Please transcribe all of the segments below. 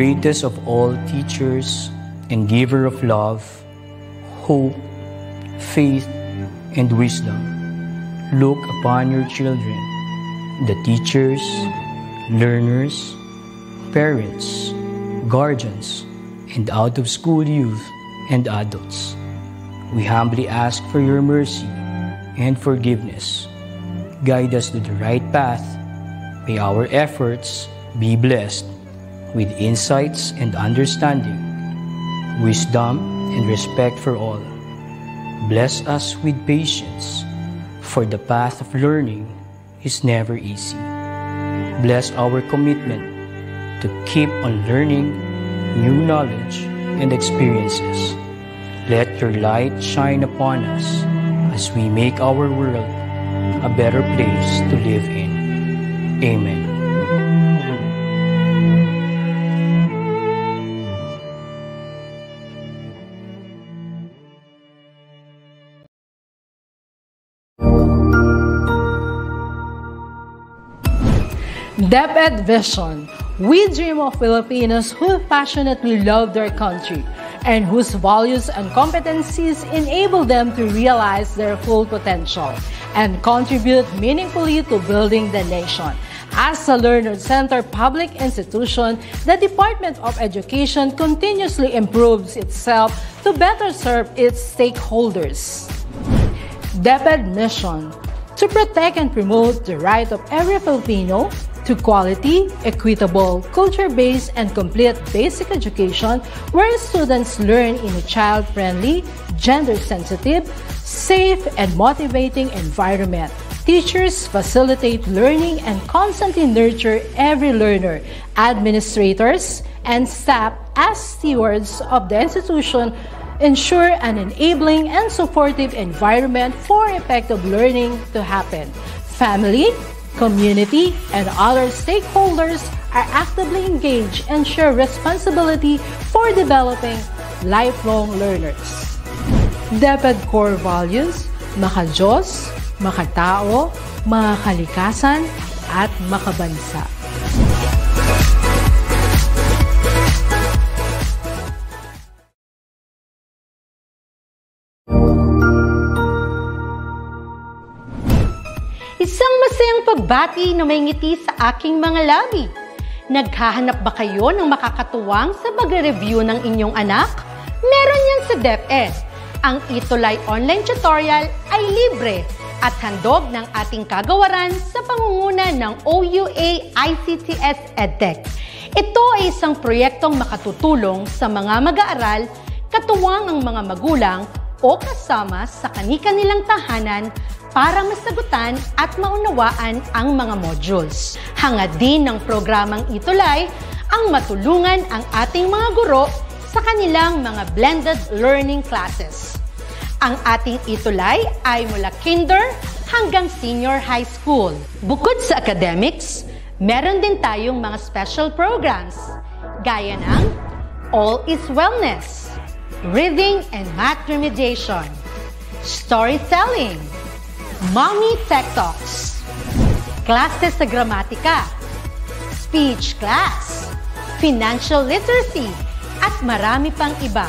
greatest of all teachers and giver of love, hope, faith, and wisdom, look upon your children, the teachers, learners, parents, guardians, and out of school youth and adults. We humbly ask for your mercy and forgiveness. Guide us to the right path. May our efforts be blessed with insights and understanding, wisdom and respect for all. Bless us with patience, for the path of learning is never easy. Bless our commitment to keep on learning new knowledge and experiences. Let your light shine upon us as we make our world a better place to live in. Amen. Depth vision. We dream of Filipinos who passionately love their country and whose values and competencies enable them to realize their full potential and contribute meaningfully to building the nation. As a learner center public institution, the Department of Education continuously improves itself to better serve its stakeholders. DepEd Mission to protect and promote the right of every Filipino to quality, equitable, culture-based, and complete basic education where students learn in a child-friendly, gender-sensitive, safe, and motivating environment. Teachers facilitate learning and constantly nurture every learner. Administrators and staff as stewards of the institution ensure an enabling and supportive environment for effective learning to happen. Family, Community and other stakeholders are actively engaged and share responsibility for developing lifelong learners. DepEd core values, makajos, makatao, makalikasan, at makabansa. nagpabati na may ngiti sa aking mga labi. Naghahanap ba kayo ng makakatuwang sa pagre-review ng inyong anak? Meron yan sa DepEd. Ang Itulay Online Tutorial ay libre at handog ng ating kagawaran sa pangunguna ng OUA ICTS EdTech. Ito ay isang proyektong makatutulong sa mga mag-aaral, katuwang ang mga magulang o kasama sa kani-kanilang tahanan para masagutan at maunawaan ang mga modules. Hangad din ng programang Itulay ang matulungan ang ating mga guro sa kanilang mga blended learning classes. Ang ating Itulay ay mula kinder hanggang senior high school. Bukod sa academics, meron din tayong mga special programs gaya ng All is Wellness, Reading and Math Remediation, Storytelling, Mommy Tech Talks. Classes sa gramatika, speech class, financial literacy, at marami pang iba.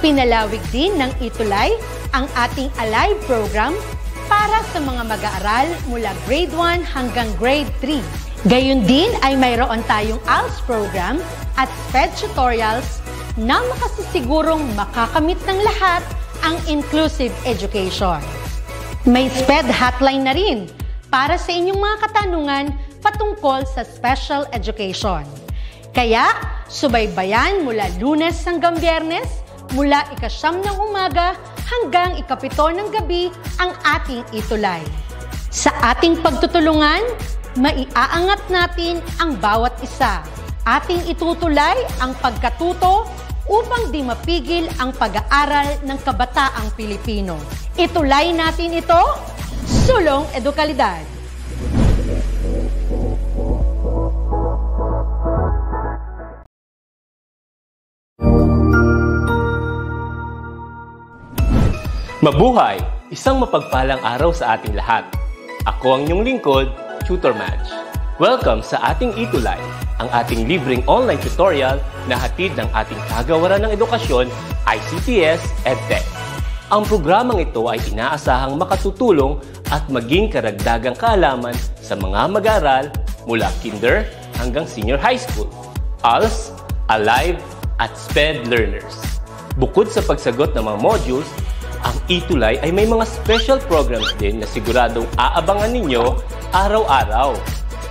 Pinalawig din ng Itulay ang ating Alive program para sa mga mag-aaral mula grade 1 hanggang grade 3. Gayun din ay mayroon tayong ALS program at SPED tutorials na makasisigurong makakamit ng lahat ang inclusive education. May SPED hotline na rin para sa inyong mga katanungan patungkol sa special education. Kaya, subaybayan mula lunes hanggang biyernes, mula ikasyam ng umaga hanggang ikapito ng gabi ang ating itulay. Sa ating pagtutulungan, maiaangat natin ang bawat isa. Ating itutulay ang pagkatuto upang di mapigil ang pag-aaral ng kabataang Pilipino. Itulay natin ito, Sulong Edukalidad. Mabuhay! Isang mapagpalang araw sa ating lahat. Ako ang inyong lingkod, Tutor Match. Welcome sa ating Itulay, ang ating libreng online tutorial na hatid ng ating kagawaran ng edukasyon, ICTS EdTech. Ang programang ito ay inaasahang makatutulong at maging karagdagang kaalaman sa mga mag aaral mula kinder hanggang senior high school, ALS, ALIVE, at SPED learners. Bukod sa pagsagot ng mga modules, ang itulay ay may mga special programs din na siguradong aabangan ninyo araw-araw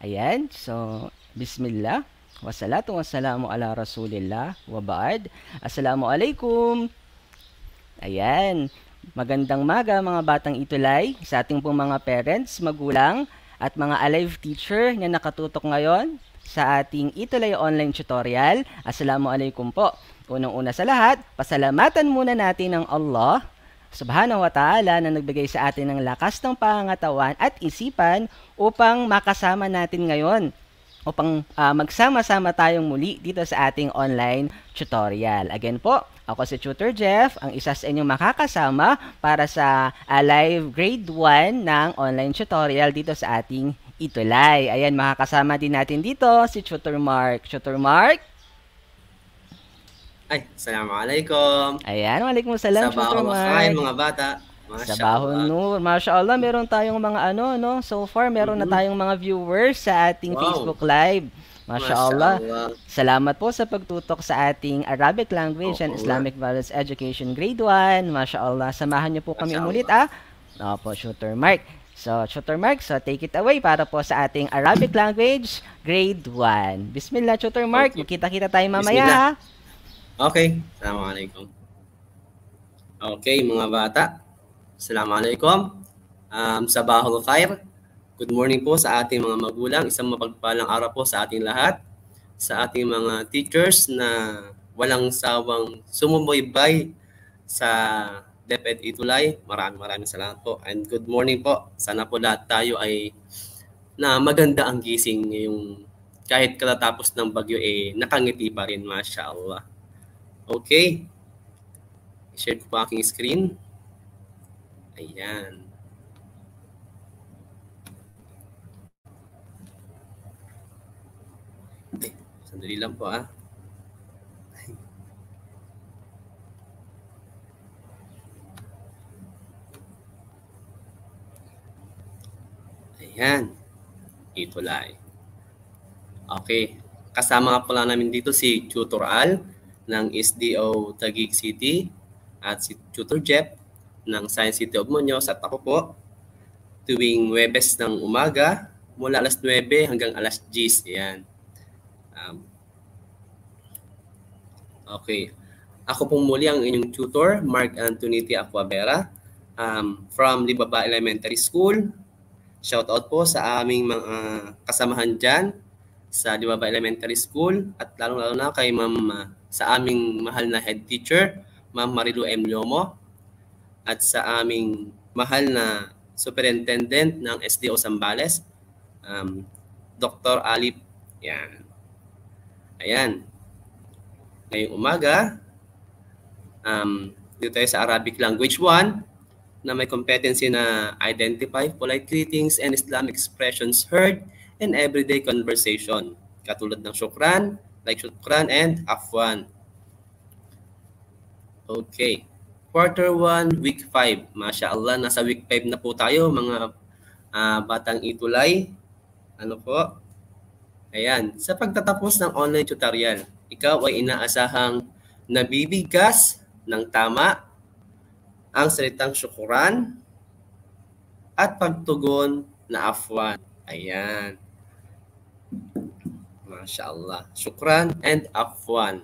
Ayan, so bismillah. Wassalatu wassalamu ala rasulillah wa ba'd. Assalamualaikum. Ayan, magandang maga mga batang itulay sa ating pong mga parents, magulang at mga alive teacher na nakatutok ngayon sa ating Itulay Online Tutorial. Assalamualaikum po. Unang-una sa lahat, pasalamatan muna natin ng Allah subhanahu wa ta'ala na nagbigay sa atin ng lakas ng pangatawan at isipan upang makasama natin ngayon upang uh, magsama-sama tayong muli dito sa ating online tutorial. Again po, ako si Tutor Jeff, ang isa sa inyong makakasama para sa uh, live grade 1 ng online tutorial dito sa ating Itulay. Ayan, makakasama din natin dito si Tutor Mark. Tutor Mark, ay, Assalamualaikum. Ayan, Waalaikumsalam. Sa bahon makain, mga bata. Masha sa bahon nur. Masya Allah, meron tayong mga ano, no? So far, meron mm-hmm. na tayong mga viewers sa ating wow. Facebook Live. Masha Allah. Salamat po sa pagtutok sa ating Arabic Language oh, and Islamic oh, Values Education Grade 1. Masha Allah. Samahan niyo po kami ulit ah. Opo, Shooter Mark. So, Shooter Mark, so take it away para po sa ating Arabic Language Grade 1. Bismillah, Shooter Mark. Okay. Magkita-kita tayo mamaya Bismillah. ha. Ah. Okay, Assalamualaikum. Okay, mga bata. Assalamualaikum. Um, Sabahul Khair. Good morning po sa ating mga magulang. Isang mapagpalang araw po sa ating lahat. Sa ating mga teachers na walang sawang sumubaybay sa DepEd Itulay. Maraming maraming salamat po. And good morning po. Sana po lahat tayo ay na maganda ang gising ngayong kahit katatapos ng bagyo eh nakangiti pa rin masya Allah. Okay. I-share ko pa aking screen. Ayan. Ay, sandali lang po ah. Ayan. Ito live. Eh. Okay. Kasama nga pala namin dito si Tutor Al ng SDO Taguig City at si Tutor Jeff ng Science City of Muñoz at ako po tuwing Webes ng umaga mula alas 9 hanggang alas 10. Ayan. Um, okay. Ako pong muli ang inyong tutor, Mark Anthony Aquavera um, from Libaba Elementary School. Shout out po sa aming mga kasamahan dyan sa Libaba Elementary School at lalong-lalo na kay Ma'am ah, sa aming mahal na head teacher, Ma'am Marilu M. Lomo, at sa aming mahal na superintendent ng SDO Sambales, um, Dr. Alip. Yan. Ayan. Ngayong umaga, um, dito tayo sa Arabic Language 1 na may competency na identify polite greetings and Islamic expressions heard in everyday conversation. Katulad ng syukran, like shukran and afwan. Okay. Quarter 1, week 5. Masya nasa week 5 na po tayo mga uh, batang itulay. Ano po? Ayan. Sa pagtatapos ng online tutorial, ikaw ay inaasahang nabibigkas ng tama ang salitang syukuran at pagtugon na afwan. Ayan. Inshallah. Shukran and afwan.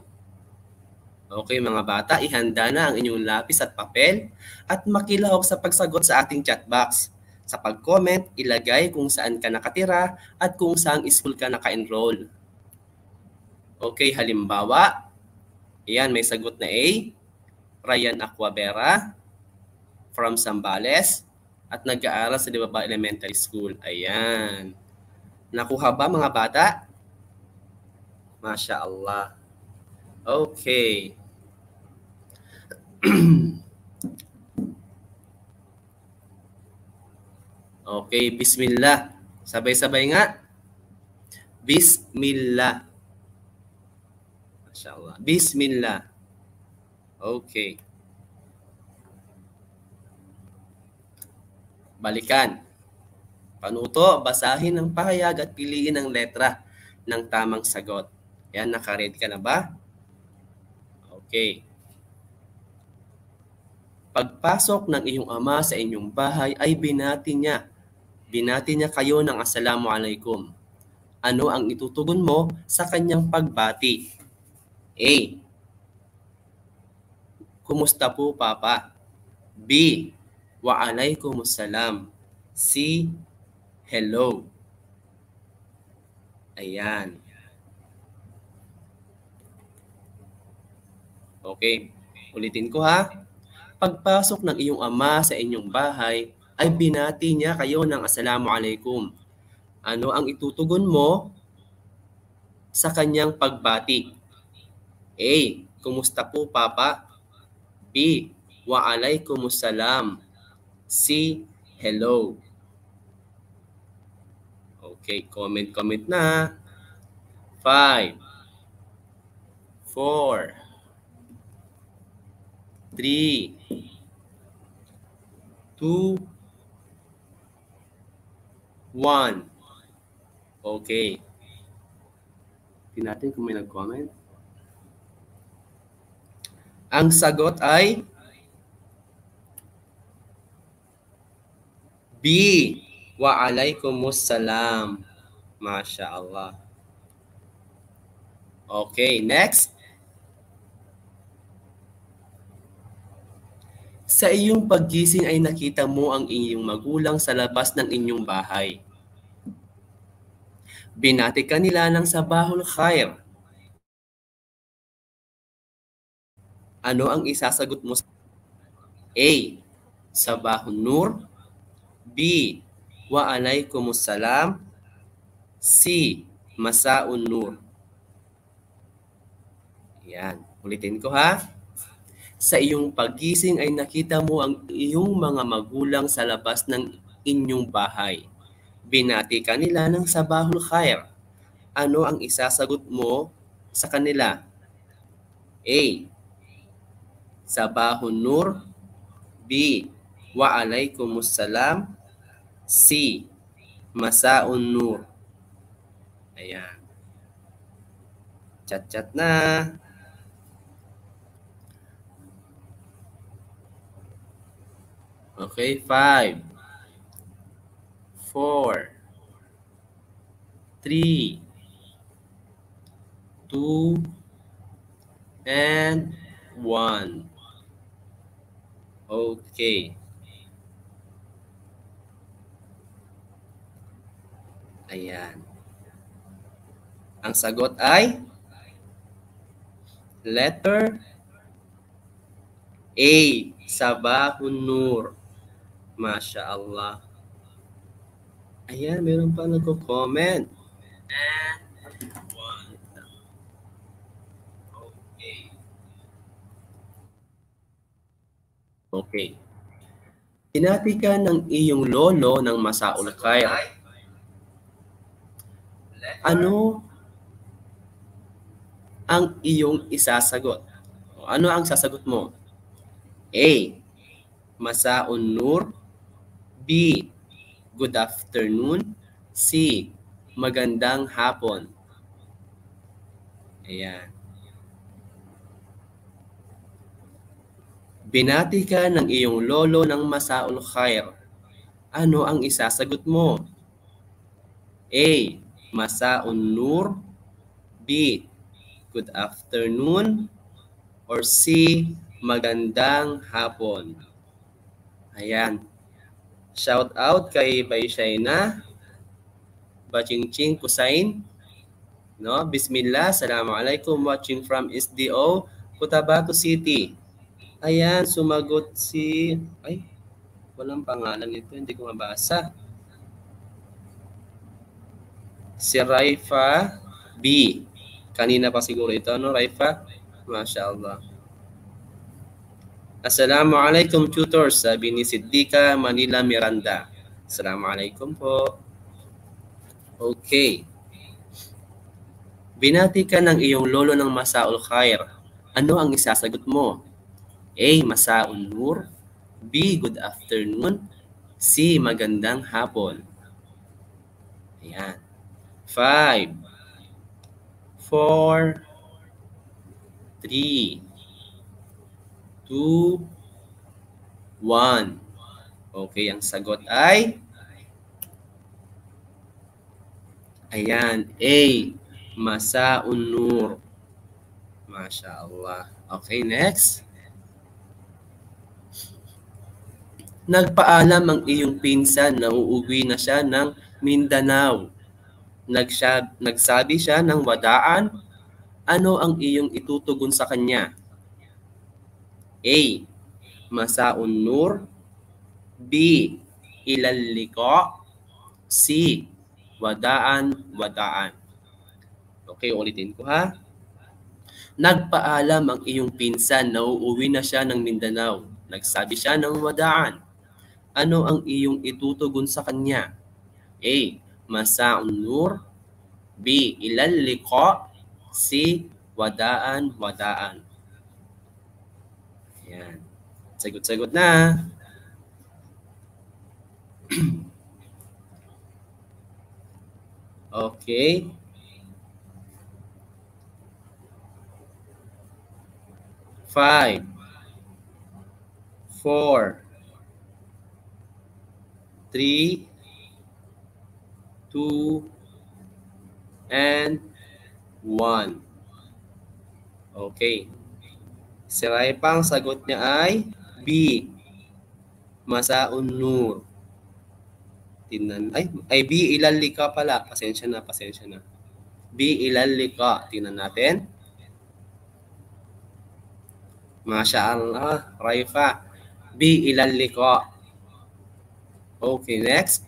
Okay mga bata, ihanda na ang inyong lapis at papel at makilahok sa pagsagot sa ating chat box. Sa pag-comment, ilagay kung saan ka nakatira at kung saang school ka naka-enroll. Okay, halimbawa, ayan, may sagot na A, Ryan Aquavera from Sambales at nag-aaral sa Dibaba Elementary School. Ayan. Nakuha ba mga bata? Masya Allah. Okay. okay, bismillah. Sabay-sabay nga. Bismillah. Masya Allah. Bismillah. Okay. Balikan. Panuto, basahin ang pahayag at piliin ang letra ng tamang sagot. Ayan, nakaready ka na ba? Okay. Pagpasok ng iyong ama sa inyong bahay ay binati niya. Binati niya kayo ng Assalamu alaikum. Ano ang itutugon mo sa kanyang pagbati? A. Kumusta po, Papa? B. Wa alaikumussalam. C. Hello. Ayan. Okay, ulitin ko ha. Pagpasok ng iyong ama sa inyong bahay, ay binati niya kayo ng asalamu alaikum. Ano ang itutugon mo sa kanyang pagbati? A. Kumusta po papa? B. Wa alaikumussalam. C. Hello. Okay, comment, comment na. 5, 4, 3 2 1 Okay. Tingnan natin kung may nag-comment. Ang sagot ay B. Wa alaikumus salam. Masya Allah. Okay, next. Sa iyong paggising ay nakita mo ang inyong magulang sa labas ng inyong bahay. Binati ka nila ng sabahul khair. Ano ang isasagot mo? A. Sabahun nur. B. Wa alaykumussalam. C. Masaun nur. Yan. Ulitin ko ha sa iyong pagising ay nakita mo ang iyong mga magulang sa labas ng inyong bahay. Binati ka nila ng sabahul khair. Ano ang isasagot mo sa kanila? A. Sabahun nur. B. Wa alaikumussalam. C. Masaun nur. Ayan. Chat-chat na. Okay, five, four, three, two, and one. Okay. Ayan. Ang sagot ay letter A. Sabahunur. Masya Allah. Ayan, meron pa nagko-comment. And one. Okay. Okay. Pinati ka ng iyong lolo ng Masaul Khair. Ano ang iyong isasagot? Ano ang sasagot mo? A. Masaun Nur B. Good afternoon. C. Magandang hapon. Ayan. Binati ka ng iyong lolo ng Masaul Khair. Ano ang isasagot mo? A. Masaun Nur. B. Good afternoon. Or C. Magandang hapon. Ayan. Shout out kay Bayshaina, Bachingching Kusain, no? Bismillah, Assalamualaikum, watching from SDO, Cotabato City. Ayan, sumagot si, ay, walang pangalan nito, hindi ko mabasa. Si Raifa B. Kanina pa siguro ito, no, Raifa? Masya Allah. Assalamualaikum tutors, sabi ni Siddiqa Manila Miranda. Assalamualaikum po. Okay. Binati ka ng iyong lolo ng Masaul Khair. Ano ang isasagot mo? A. Masaul Nur. B. Good afternoon. C. Magandang hapon. Ayan. Five. Four. Three. 2, 1. Okay, ang sagot ay Ayan, A. Masaun Nur. Masya Allah. Okay, next. Nagpaalam ang iyong pinsan na uuwi na siya ng Mindanao. Nagsab nagsabi siya ng wadaan. Ano ang iyong itutugon sa kanya? A. Masaun Nur B. Ilal Liko C. Wadaan, wadaan. Okay, ulitin ko ha. Nagpaalam ang iyong pinsan na uuwi na siya ng Mindanao. Nagsabi siya ng wadaan. Ano ang iyong itutugon sa kanya? A. Masaun Nur B. Ilal Liko C. Wadaan, wadaan. Ayan. Sagot-sagot na. okay. Five. Four. Three. Two. And one. Okay. Si Raipang, sagot niya ay B. Masaun Nur. Tinan, ay, ay B. Ilalika pala. Pasensya na, pasensya na. B. Ilalika. Tinan natin. Masya Allah, Raifa. B. Ilalika. Okay, next.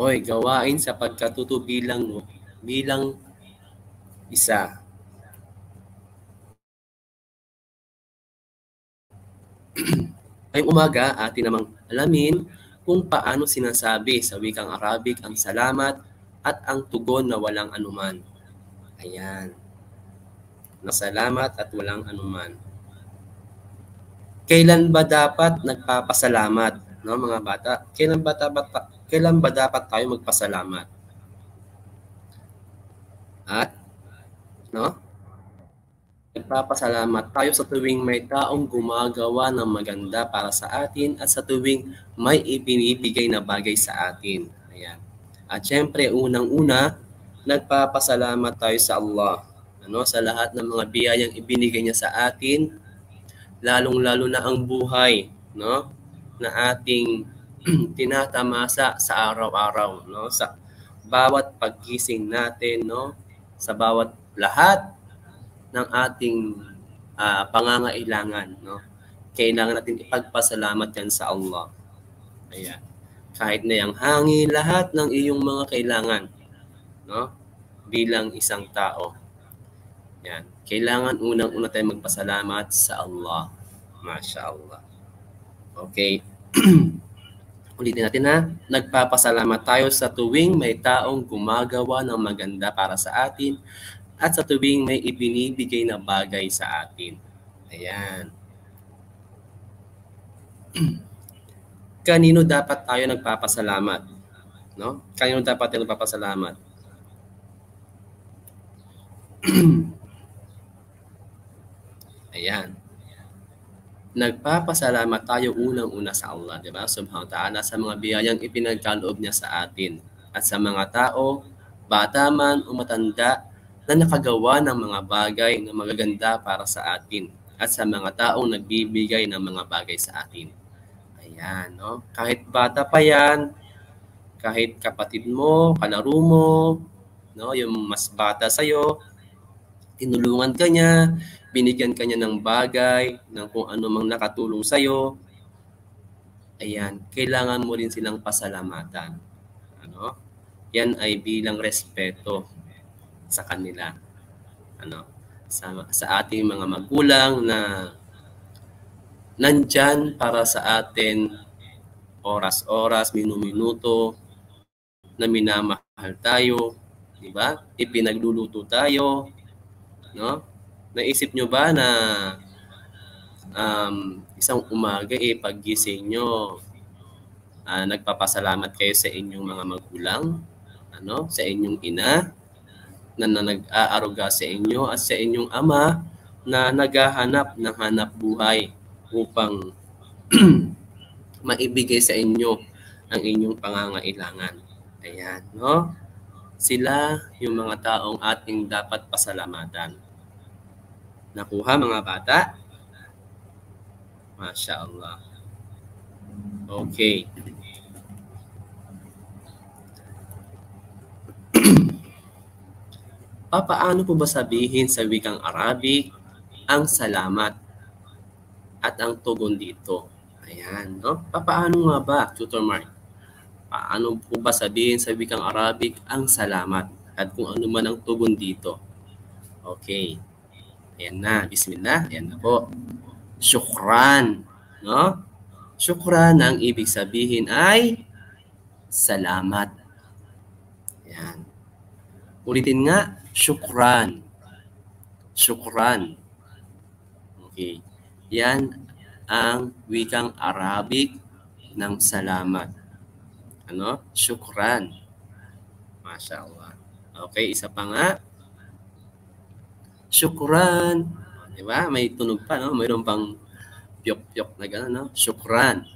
Oy, gawain sa pagkatutubilang mo. No? bilang isa. Ngayong umaga, atin namang alamin kung paano sinasabi sa wikang Arabic ang salamat at ang tugon na walang anuman. Ayan. salamat at walang anuman. Kailan ba dapat nagpapasalamat? No, mga bata, kailan ba dapat, kailan ba dapat tayo magpasalamat? At, no? Nagpapasalamat tayo sa tuwing may taong gumagawa ng maganda para sa atin at sa tuwing may ipinibigay na bagay sa atin. Ayan. At syempre, unang-una, nagpapasalamat tayo sa Allah ano, sa lahat ng mga biyayang ibinigay niya sa atin, lalong-lalo na ang buhay no, na ating tinatamasa sa araw-araw no, sa bawat paggising natin no sa bawat lahat ng ating uh, pangangailangan. No? Kailangan natin ipagpasalamat yan sa Allah. Ayan. Kahit na yung hangin, lahat ng iyong mga kailangan no? bilang isang tao. Yan. Kailangan unang-una tayong magpasalamat sa Allah. Masya Allah. Okay. Ulitin natin na nagpapasalamat tayo sa tuwing may taong gumagawa ng maganda para sa atin at sa tuwing may ibinibigay na bagay sa atin. Ayan. Kanino dapat tayo nagpapasalamat? No? Kanino dapat tayo nagpapasalamat? Ayan nagpapasalamat tayo unang-una sa Allah, di ba? Subhanahu wa ta'ala sa mga biyayang ipinagkaloob niya sa atin at sa mga tao, bata man o matanda, na nakagawa ng mga bagay na magaganda para sa atin at sa mga taong nagbibigay ng mga bagay sa atin. Ayan, no? Kahit bata pa yan, kahit kapatid mo, kalaro mo, no? yung mas bata sa'yo, tinulungan ka niya, binigyan kanya ng bagay, ng kung ano mang nakatulong sa iyo. ayan, kailangan mo rin silang pasalamatan. Ano? Yan ay bilang respeto sa kanila. Ano? Sa, sa ating mga magulang na nandyan para sa atin oras-oras, minuminuto, na minamahal tayo, di ba? Ipinagluluto tayo, no? Naisip nyo ba na um, isang umaga eh paggising nyo, uh, nagpapasalamat kayo sa inyong mga magulang, ano, sa inyong ina, na, na nag-aaruga sa inyo at sa inyong ama na naghahanap ng hanap buhay upang maibigay sa inyo ang inyong pangangailangan. Ayan, no? Sila yung mga taong ating dapat pasalamatan. Nakuha mga bata? Masya Allah. Okay. Papaano po ba sabihin sa wikang Arabic ang salamat at ang tugon dito? Ayan, no? Papaano nga ba, Tutor Mark? Paano po ba sabihin sa wikang Arabic ang salamat at kung ano man ang tugon dito? Okay. Ayan na, bismillah. Ayan na po. Shukran. No? Shukran ang ibig sabihin ay salamat. Ayan. Ulitin nga, shukran. Shukran. Okay. Yan ang wikang Arabic ng salamat. Ano? Shukran. Masya Allah. Okay, isa pa nga. Shukran. Di ba? May tunog pa, no? Mayroon pang piyok-piyok na gano'n, no? Shukran.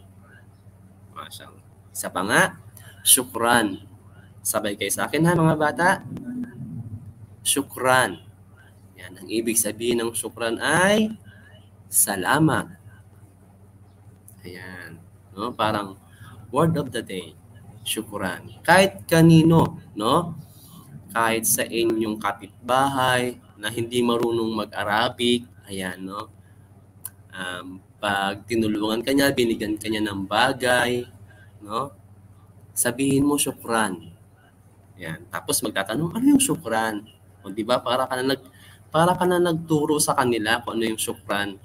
Masyang. Isa pa nga, shukran. Sabay kayo sa akin ha, mga bata. Shukran. Yan, ang ibig sabihin ng shukran ay salamat. Ayan. No? Parang word of the day, shukran. Kahit kanino, no? Kahit sa inyong kapitbahay, na hindi marunong mag-Arabic, ayan, no? Um, pag tinulungan ka niya, binigyan ka niya ng bagay, no? Sabihin mo syukran. Yan. Tapos magtatanong, ano yung syukran? O di ba para ka na nag para ka na nagturo sa kanila kung ano yung syukran.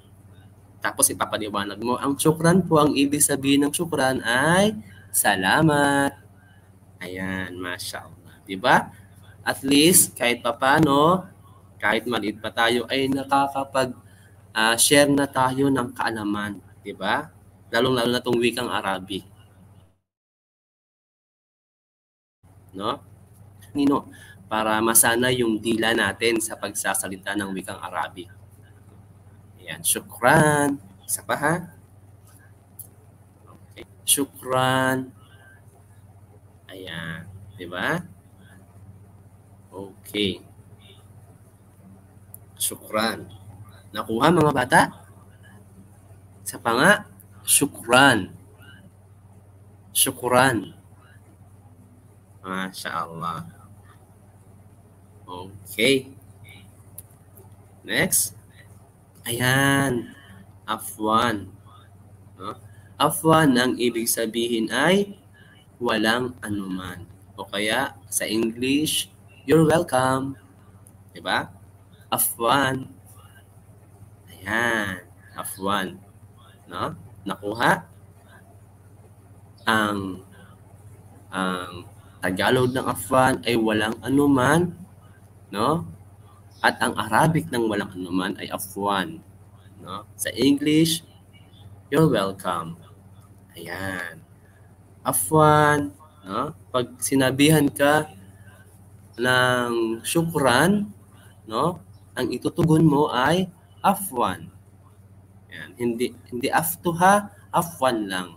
Tapos ipapaliwanag mo, ang syukran po, ang ibig sabihin ng syukran ay salamat. Ayan, mashallah. Di ba? At least, kahit papano, kahit maliit pa tayo, ay nakakapag uh, share na tayo ng kaalaman, di ba? Lalong-lalo na tong wikang Arabic. No? Nino, para masana yung dila natin sa pagsasalita ng wikang Arabic. Ayan, syukran. Isa pa ha? Okay. Syukran. Ayan, di ba? Okay. Shukran. Nakuha ah, mga bata? Sa panga, shukran. Shukran. Masya Allah. Okay. Next. Ayan. Afwan. Huh? Afwan ang ibig sabihin ay walang anuman. O kaya sa English, you're welcome. Diba? Afwan. Ayan. Afwan. No? Nakuha ang ang Tagalog ng Afwan ay walang anuman, no? At ang Arabic ng walang anuman ay Afwan, no? Sa English, you're welcome. Ayan. Afwan, no? Pag sinabihan ka ng syukran, no? ang itutugon mo ay afwan. Yan. Hindi, hindi F2 ha, afwan lang.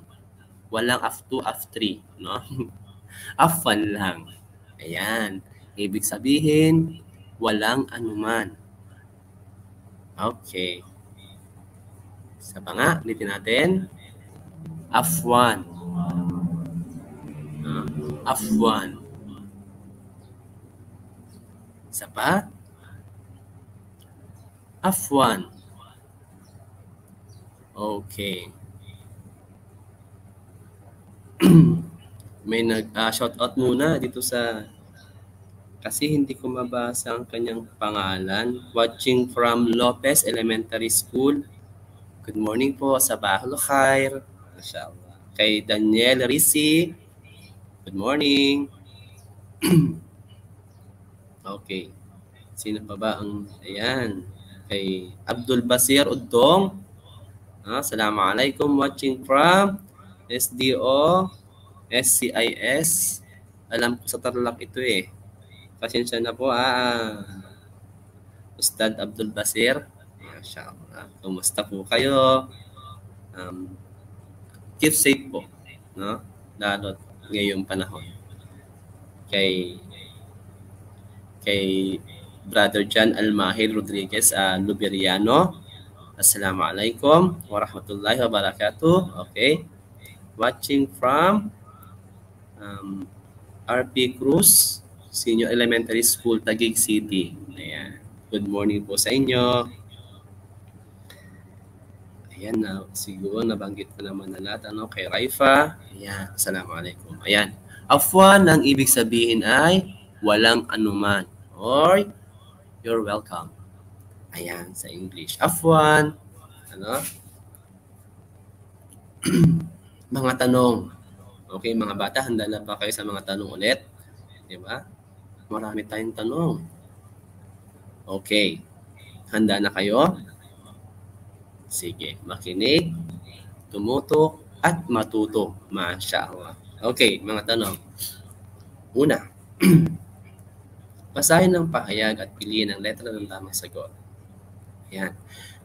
Walang F2, afto, 3 No? afwan lang. Ayan. Ibig sabihin, walang anuman. Okay. Isa pa nga, ulitin natin. Afwan. Afwan. Isa pa. Afwan. Okay. May nag-shout ah, uh, out muna dito sa kasi hindi ko mabasa ang kanyang pangalan. Watching from Lopez Elementary School. Good morning po sa Bahlo Khair. Mashallah. Kay Daniel Risi. Good morning. okay. Sino pa ba ang... Ayan kay Abdul Basir Udong. Ah, Assalamualaikum watching from SDO SCIS. Alam ko sa Tarlac ito eh. Pasensya na po ah, ah. Ustad Abdul Basir. Mashallah. Kumusta po kayo? Um, keep safe po. No? Lalo ngayong panahon. Kay kay Brother John Almahil Rodriguez uh, Luberiano. Assalamualaikum warahmatullahi wabarakatuh. Okay. Watching from um, RP Cruz, Senior Elementary School, Taguig City. Ayan. Good morning po sa inyo. Ayan na, siguro nabanggit ko naman na lahat. Ano, kay Raifa. Ayan. Assalamualaikum. Ayan. Afwan, ang ibig sabihin ay walang anuman. Or You're welcome. Ayan, sa English. Afwan. Ano? mga tanong. Okay, mga bata, handa na ba kayo sa mga tanong ulit? Di ba? Marami tayong tanong. Okay. Handa na kayo? Sige, makinig, tumutok, at matuto. Masya Allah. Okay, mga tanong. Una, Basahin ang pahayag at piliin ang letra ng tamang sagot. Ayan.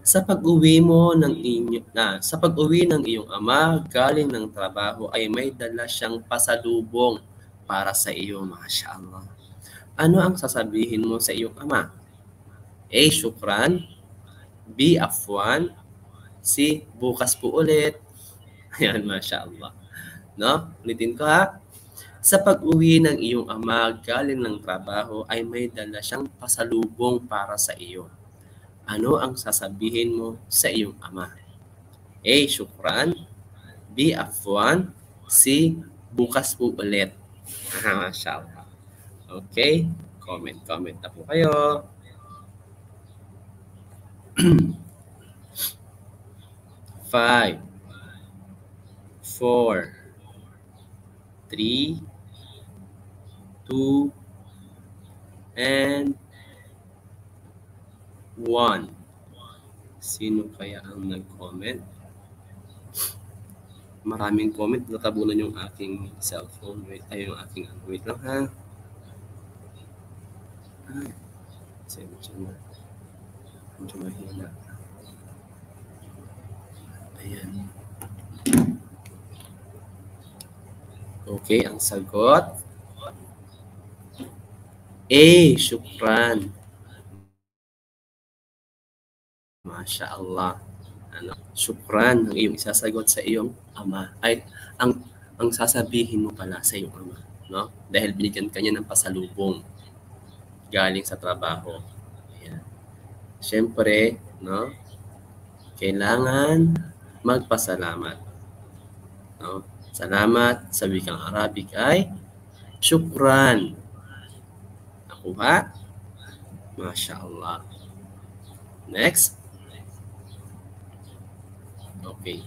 Sa pag-uwi mo ng inyo, na, sa pag-uwi ng iyong ama galing ng trabaho ay may dala siyang pasalubong para sa iyo, mashallah. Ano ang sasabihin mo sa iyong ama? A. Shukran B. Afwan C. Bukas po ulit Ayan, mashallah. No? Ulitin ko ha. Sa pag-uwi ng iyong ama galing ng trabaho ay may dala siyang pasalubong para sa iyo. Ano ang sasabihin mo sa iyong ama? A. Eh, shukran B. Afwan C. Bukas po ulit. Mashallah. Okay? Comment, comment na po kayo. Five. Four. three, two, and one. Sino kaya ang nag-comment? Maraming comment. Natabunan yung aking cellphone. Wait, ay yung aking ano. Wait lang ha. Ay, medyo na. Medyo mahina. Ayan. Okay, ang sagot eh, syukran. Masya Allah. Ano, syukran ang iyong isasagot sa iyong ama. Ay, ang, ang sasabihin mo pala sa iyong ama. No? Dahil binigyan ka niya ng pasalubong galing sa trabaho. Ayan. Siyempre, no? kailangan magpasalamat. No? Salamat sa wikang Arabic ay syukran. Nakuha? Mashallah. Next. Okay.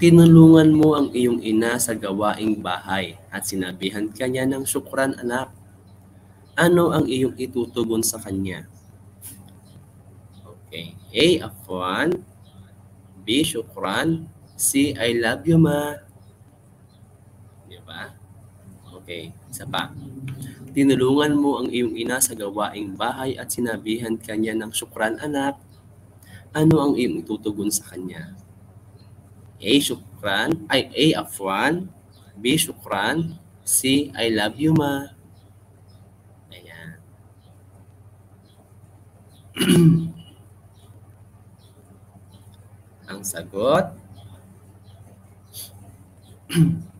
Tinulungan mo ang iyong ina sa gawaing bahay at sinabihan kanya ng syukran anak. Ano ang iyong itutugon sa kanya? Okay. A. Afwan. B. Syukran. C. I love you ma. ba? Okay. Isa pa. Tinulungan mo ang iyong ina sa gawaing bahay at sinabihan kanya ng sukran anak, ano ang iyong itutugon sa kanya? A. Sukran, ay A. Afwan, B. Sukran, C. I love you ma. Ayan. ang sagot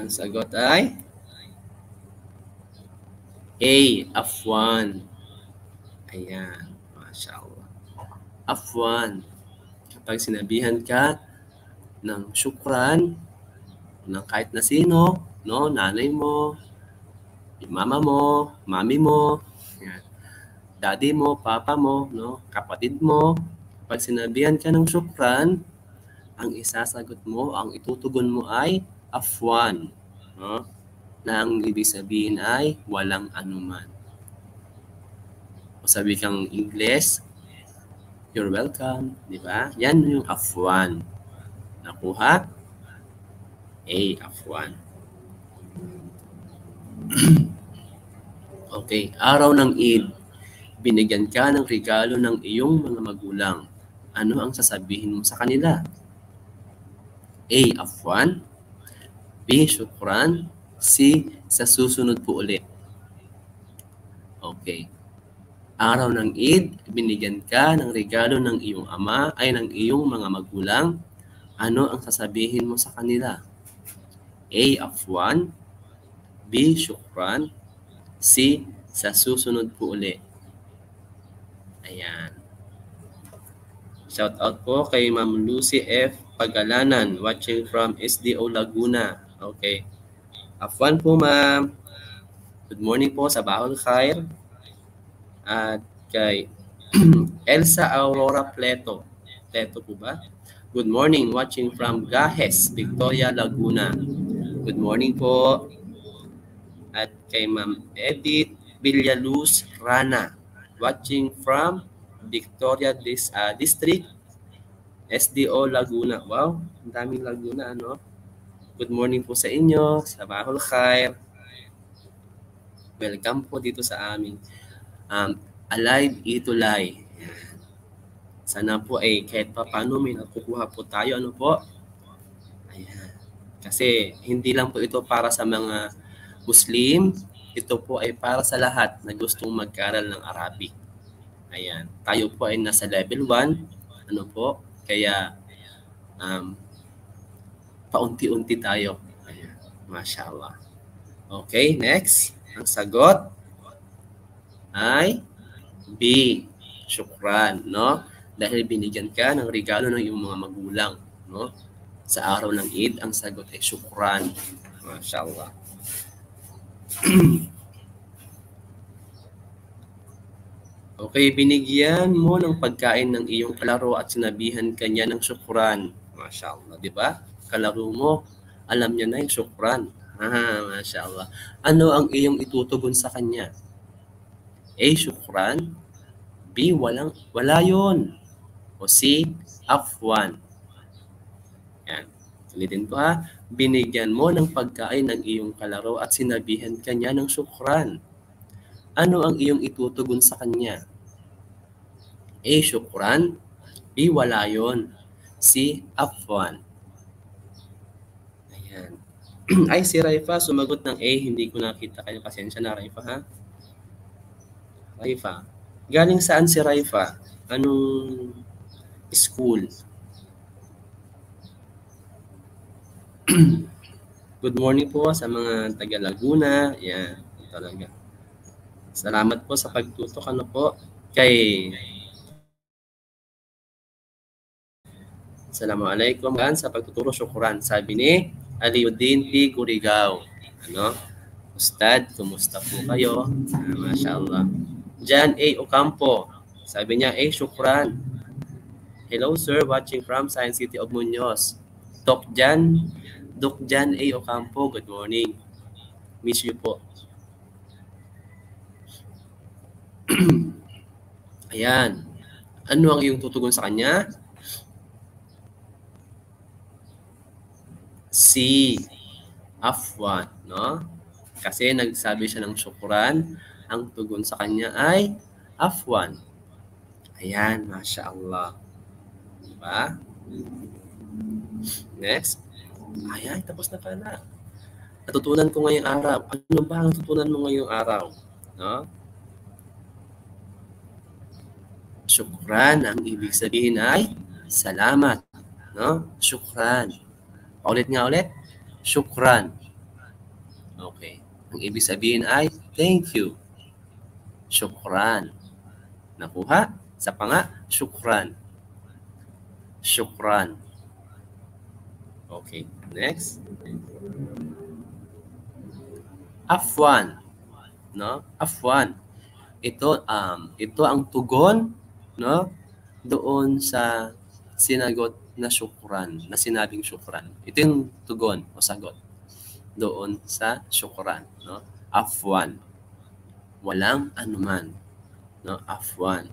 Ang sagot ay A. Afwan. Ayan. mashallah. Afwan. Kapag sinabihan ka ng syukran, ng kahit na sino, no? nanay mo, mama mo, mami mo, yan. daddy mo, papa mo, no? kapatid mo, pag sinabihan ka ng syukran, ang isasagot mo, ang itutugon mo ay afwan. No? Na ang ibig sabihin ay walang anuman. O sabi kang English, you're welcome. Di ba? Yan yung afwan. Nakuha? A, afwan. okay, araw ng Eid. Binigyan ka ng regalo ng iyong mga magulang. Ano ang sasabihin mo sa kanila? A, afwan. B, shukran. C, sa susunod po ulit. Okay. Araw ng Eid, binigyan ka ng regalo ng iyong ama ay ng iyong mga magulang. Ano ang sasabihin mo sa kanila? A, afwan. B, shukran. C, sa susunod po ulit. Ayan. Shout out po kay Ma'am Lucy F. Pagalanan watching from SDO Laguna. Okay. Afwan po, ma'am. Good morning po sa Bahol Khair. At kay Elsa Aurora Pleto. Pleto po ba? Good morning, watching from Gahes, Victoria, Laguna. Good morning po. At kay Ma'am Edith Villaluz Rana, watching from Victoria Dis uh, District, SDO Laguna. Wow, ang daming Laguna, ano? Good morning po sa inyo, sa Bahul Khair. Welcome po dito sa amin. Um, alive Itulay. Sana po ay kahit pa paano may nakukuha po tayo. Ano po? Ayan. Kasi hindi lang po ito para sa mga Muslim. Ito po ay para sa lahat na gustong mag-aral ng Arabic. Ayan. Tayo po ay nasa level 1. Ano po? Kaya um, paunti-unti tayo. Ayan. Mashallah. Okay, next. Ang sagot ay B. Shukran, no? Dahil binigyan ka ng regalo ng iyong mga magulang, no? Sa araw ng Eid, ang sagot ay shukran. Mashallah. Okay, binigyan mo ng pagkain ng iyong kalaro at sinabihan kanya ng shukran. Mashallah, di ba? kalaro mo, alam niya na yung syukran. Ah, mashallah. Ano ang iyong itutugon sa kanya? A. Eh, syukran. B. Walang, wala yun. O C. Afwan. Yan. Ulitin ko ha. Binigyan mo ng pagkain ng iyong kalaro at sinabihan kanya ng syukran. Ano ang iyong itutugon sa kanya? A. Eh, syukran. B. Wala yun. C. Afwan. Ay, si Raifa, sumagot ng A. Hindi ko nakita kayo. Pasensya na, Raifa, ha? Raifa. Galing saan si Raifa? Anong school? Good morning po sa mga taga Laguna. Yan, talaga. Salamat po sa pagtutok. Ano po? Kay Assalamualaikum gan sa pagtuturo syukran sabi ni Aliuddin P. Gurigao. Ano? Ustad, kumusta po kayo? Ah, MashaAllah. Jan A. Ocampo. Sabi niya, eh, syukran. Hello sir, watching from Science City of Muñoz. Doc Jan, Doc Jan A. Ocampo, good morning. Miss you po. Ayan. Ano ang iyong tutugon sa kanya? C. Afwan, no? Kasi nagsabi siya ng syukran, ang tugon sa kanya ay afwan. Ayan, Masya Allah. Diba? Next. Ayan, tapos na pala. Natutunan ko ngayong araw. Ano ba ang tutunan mo ngayong araw? No? Syukran, ang ibig sabihin ay salamat. No? Syukran. Ulit nga ulit. Shukran. Okay. Ang ibig sabihin ay thank you. Shukran. Nakuha? Sa panga, shukran. Shukran. Okay. Next. Afwan. No? Afwan. Ito um ito ang tugon no doon sa sinagot na syukran, na sinabing syukran. Ito yung tugon o sagot doon sa syukran. No? Afwan. Walang anuman. No? Afwan.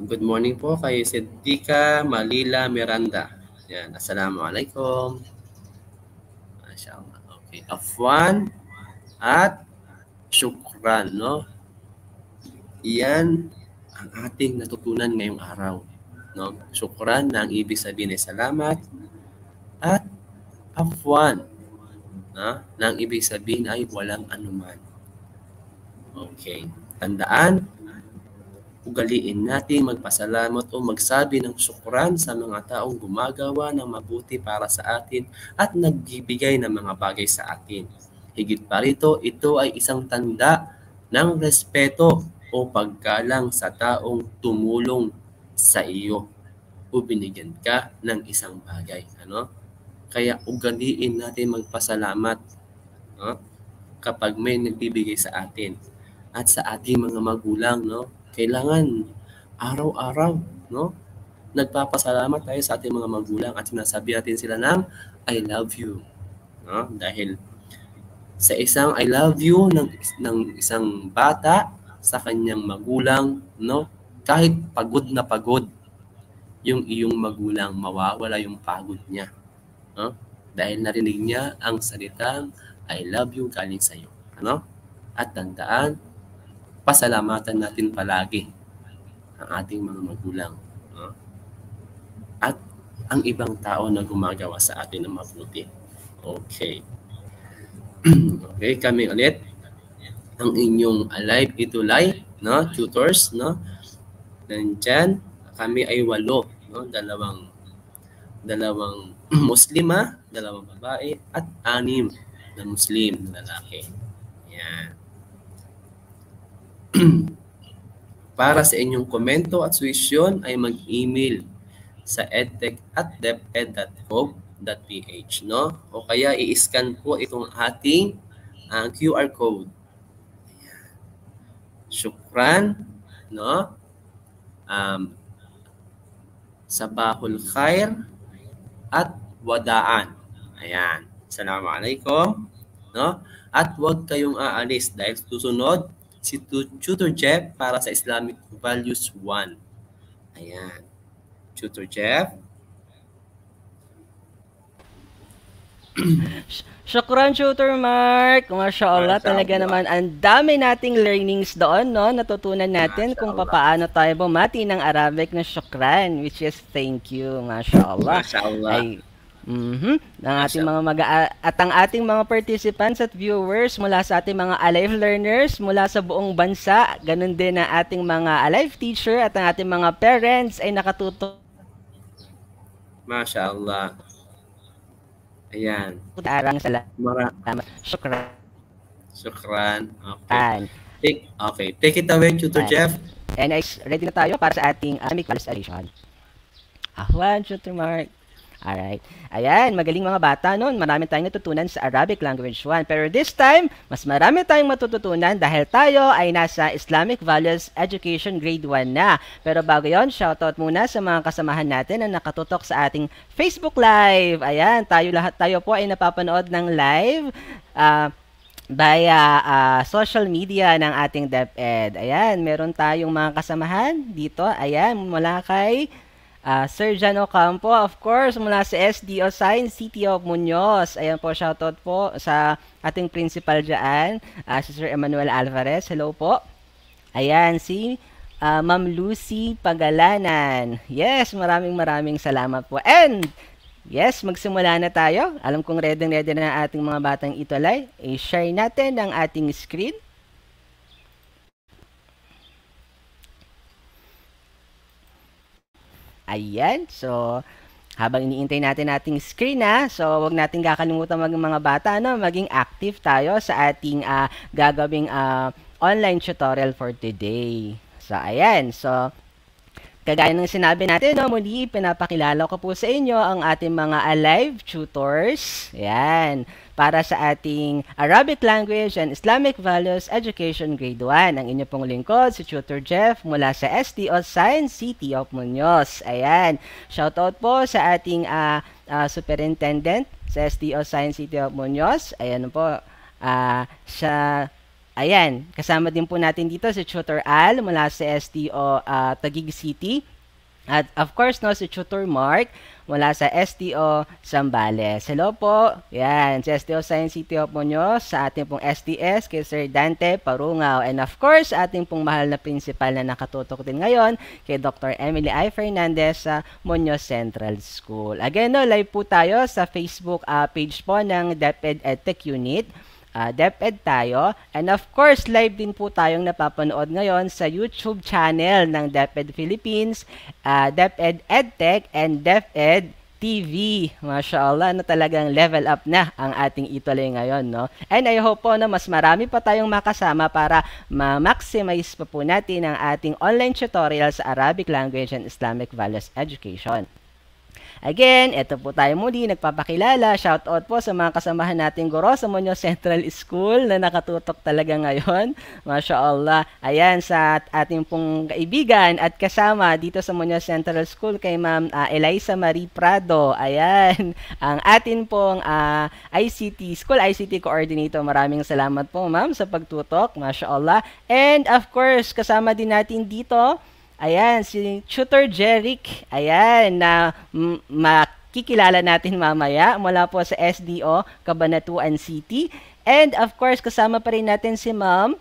Good morning po kay Sedika Malila Miranda. Yan. Assalamualaikum. Masyaallah. Okay. Afwan at syukran. No? Yan ang ating natutunan ngayong araw. No? Shukran na ang ibig sabihin ay salamat at afwan na, na ang ibig sabihin ay walang anuman. Okay. Tandaan, ugaliin natin magpasalamat o magsabi ng syukran sa mga taong gumagawa ng mabuti para sa atin at nagbibigay ng mga bagay sa atin. Higit pa rito, ito ay isang tanda ng respeto o paggalang sa taong tumulong sa iyo o binigyan ka ng isang bagay. Ano? Kaya ugaliin natin magpasalamat no? kapag may nagbibigay sa atin at sa ating mga magulang. No? Kailangan araw-araw no? nagpapasalamat tayo sa ating mga magulang at sinasabi natin sila ng I love you. No? Dahil sa isang I love you ng, ng isang bata, sa kanyang magulang, no? Kahit pagod na pagod yung iyong magulang, mawawala yung pagod niya. No? Dahil narinig niya ang salitang I love you galing sa iyo. Ano? At tandaan, pasalamatan natin palagi ang ating mga magulang. No? At ang ibang tao na gumagawa sa atin ng mabuti. Okay. okay, kami ulit ang inyong Alive Itulay, no? Tutors, no? Nandiyan, kami ay walo, no? Dalawang dalawang muslima, dalawang babae at anim na muslim na lalaki. Yan. Para sa inyong komento at suwisyon ay mag-email sa edtech at deped.gov.ph no? o kaya i-scan po itong ating uh, ah, QR code syukran, no? Um, sabahul khair at wadaan. Ayan. Assalamualaikum. No? At huwag kayong aalis dahil susunod si Tutor Jeff para sa Islamic Values 1. Ayan. Tutor Jeff. Shukran, Shooter Mark. Masya talaga naman ang dami nating learnings doon, no? Natutunan natin kung paano tayo bumati ng Arabic na shukran, which is thank you. Masya Allah. Masya Allah. Mm-hmm. Ang ating mga mag at ang ating mga participants at viewers mula sa ating mga Alive learners mula sa buong bansa, ganun din na ating mga Alive teacher at ang ating mga parents ay nakatuto. Masya Ayan. Maraming salamat. Shukran. Shukran. Okay. Take, okay. Take it away, Tutor And, Jeff. And ready na tayo para sa ating aming uh, qualification. Ahwan, Tutor Mark. Alright. Ayan, magaling mga bata noon. Marami tayong natutunan sa Arabic Language 1. Pero this time, mas marami tayong matututunan dahil tayo ay nasa Islamic Values Education Grade 1 na. Pero bago yon, shoutout muna sa mga kasamahan natin na nakatutok sa ating Facebook Live. Ayan, tayo lahat tayo po ay napapanood ng live. Uh, via uh, uh, social media ng ating DepEd. Ayan, meron tayong mga kasamahan dito. Ayan, mula kay Uh, Sir Jan Ocampo, of course, mula sa SDO Science City of Muñoz. Ayan po, shoutout po sa ating principal dyan, uh, si Sir Emmanuel Alvarez. Hello po. Ayan, si uh, Ma'am Lucy Pagalanan. Yes, maraming maraming salamat po. And Yes, magsimula na tayo. Alam kong ready-ready na ating mga batang itulay. I-share natin ang ating screen. Ayan. So, habang iniintay natin nating screen na, so wag natin kakalimutan mag mga bata no, maging active tayo sa ating uh, gagawing uh, online tutorial for today. So ayan, so Kagaya ng sinabi natin, no, muli pinapakilala ko po sa inyo ang ating mga live tutors. Yan para sa ating Arabic Language and Islamic Values Education Grade 1. Ang inyo pong lingkod, si Tutor Jeff mula sa STO Science City of Muñoz. Ayan, shoutout po sa ating uh, uh, superintendent sa STO Science City of Muñoz. Ayan po, uh, sa Ayan, kasama din po natin dito si Tutor Al mula sa STO uh, Taguig City at of course, no, si Tutor Mark mula sa STO Sambales. Hello po. Yan, si STO Science City of nyo sa ating pong STS kay Sir Dante Parungaw. And of course, ating pong mahal na principal na nakatutok din ngayon kay Dr. Emily I. Fernandez sa Monyo Central School. Again, no, live po tayo sa Facebook uh, page po ng DepEd EdTech Unit uh, DepEd tayo. And of course, live din po tayong napapanood ngayon sa YouTube channel ng DepEd Philippines, uh, DepEd EdTech, and DepEd TV. Mashallah, na ano talagang level up na ang ating ituloy ngayon, no? And I hope po na mas marami pa tayong makasama para ma-maximize pa po natin ang ating online tutorials sa Arabic Language and Islamic Values Education. Again, eto po tayo muli, nagpapakilala. Shout out po sa mga kasamahan natin Goro sa Monyo Central School na nakatutok talaga ngayon. Masya Allah. Ayan, sa ating pong kaibigan at kasama dito sa Monyo Central School kay Ma'am uh, Eliza Marie Prado. Ayan, ang atin pong uh, ah, ICT, School ICT Coordinator. Maraming salamat po, ma'am, sa pagtutok. Masya Allah. And of course, kasama din natin dito Ayan, si Tutor Jeric. Ayan, na makikilala natin mamaya mula po sa SDO, Cabanatuan City. And of course, kasama pa rin natin si Ma'am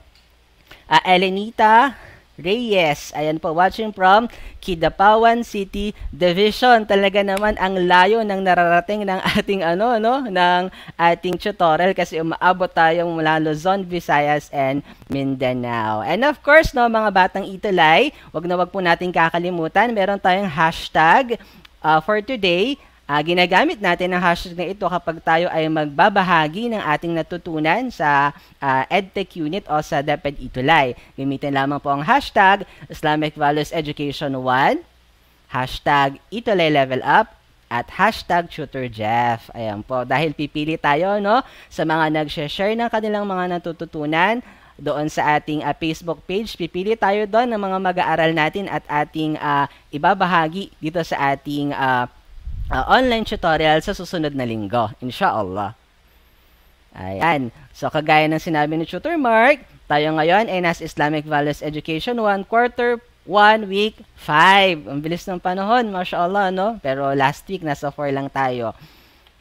uh, Elenita Reyes. Ayan po, watching from Kidapawan City Division. Talaga naman ang layo ng nararating ng ating ano no, ng ating tutorial kasi umaabot tayong mula Luzon, Visayas and Mindanao. And of course, no mga batang itulay, wag na wag po nating kakalimutan, meron tayong hashtag uh, for today Uh, ginagamit natin ang hashtag na ito kapag tayo ay magbabahagi ng ating natutunan sa uh, EdTech Unit o sa DepEd Itulay. Gamitin lamang po ang hashtag Islamic Values Education 1, hashtag Itulay Level Up, at hashtag Tutor Jeff. Ayan po, dahil pipili tayo no, sa mga nag-share ng kanilang mga natututunan, doon sa ating uh, Facebook page. Pipili tayo doon ng mga mag-aaral natin at ating uh, ibabahagi dito sa ating uh, uh, online tutorial sa susunod na linggo, inshallah. Ayan. So, kagaya ng sinabi ni Tutor Mark, tayo ngayon ay nasa Islamic Values Education 1 quarter 1 week 5. Ang bilis ng panahon, mashallah, no? Pero last week, nasa 4 lang tayo.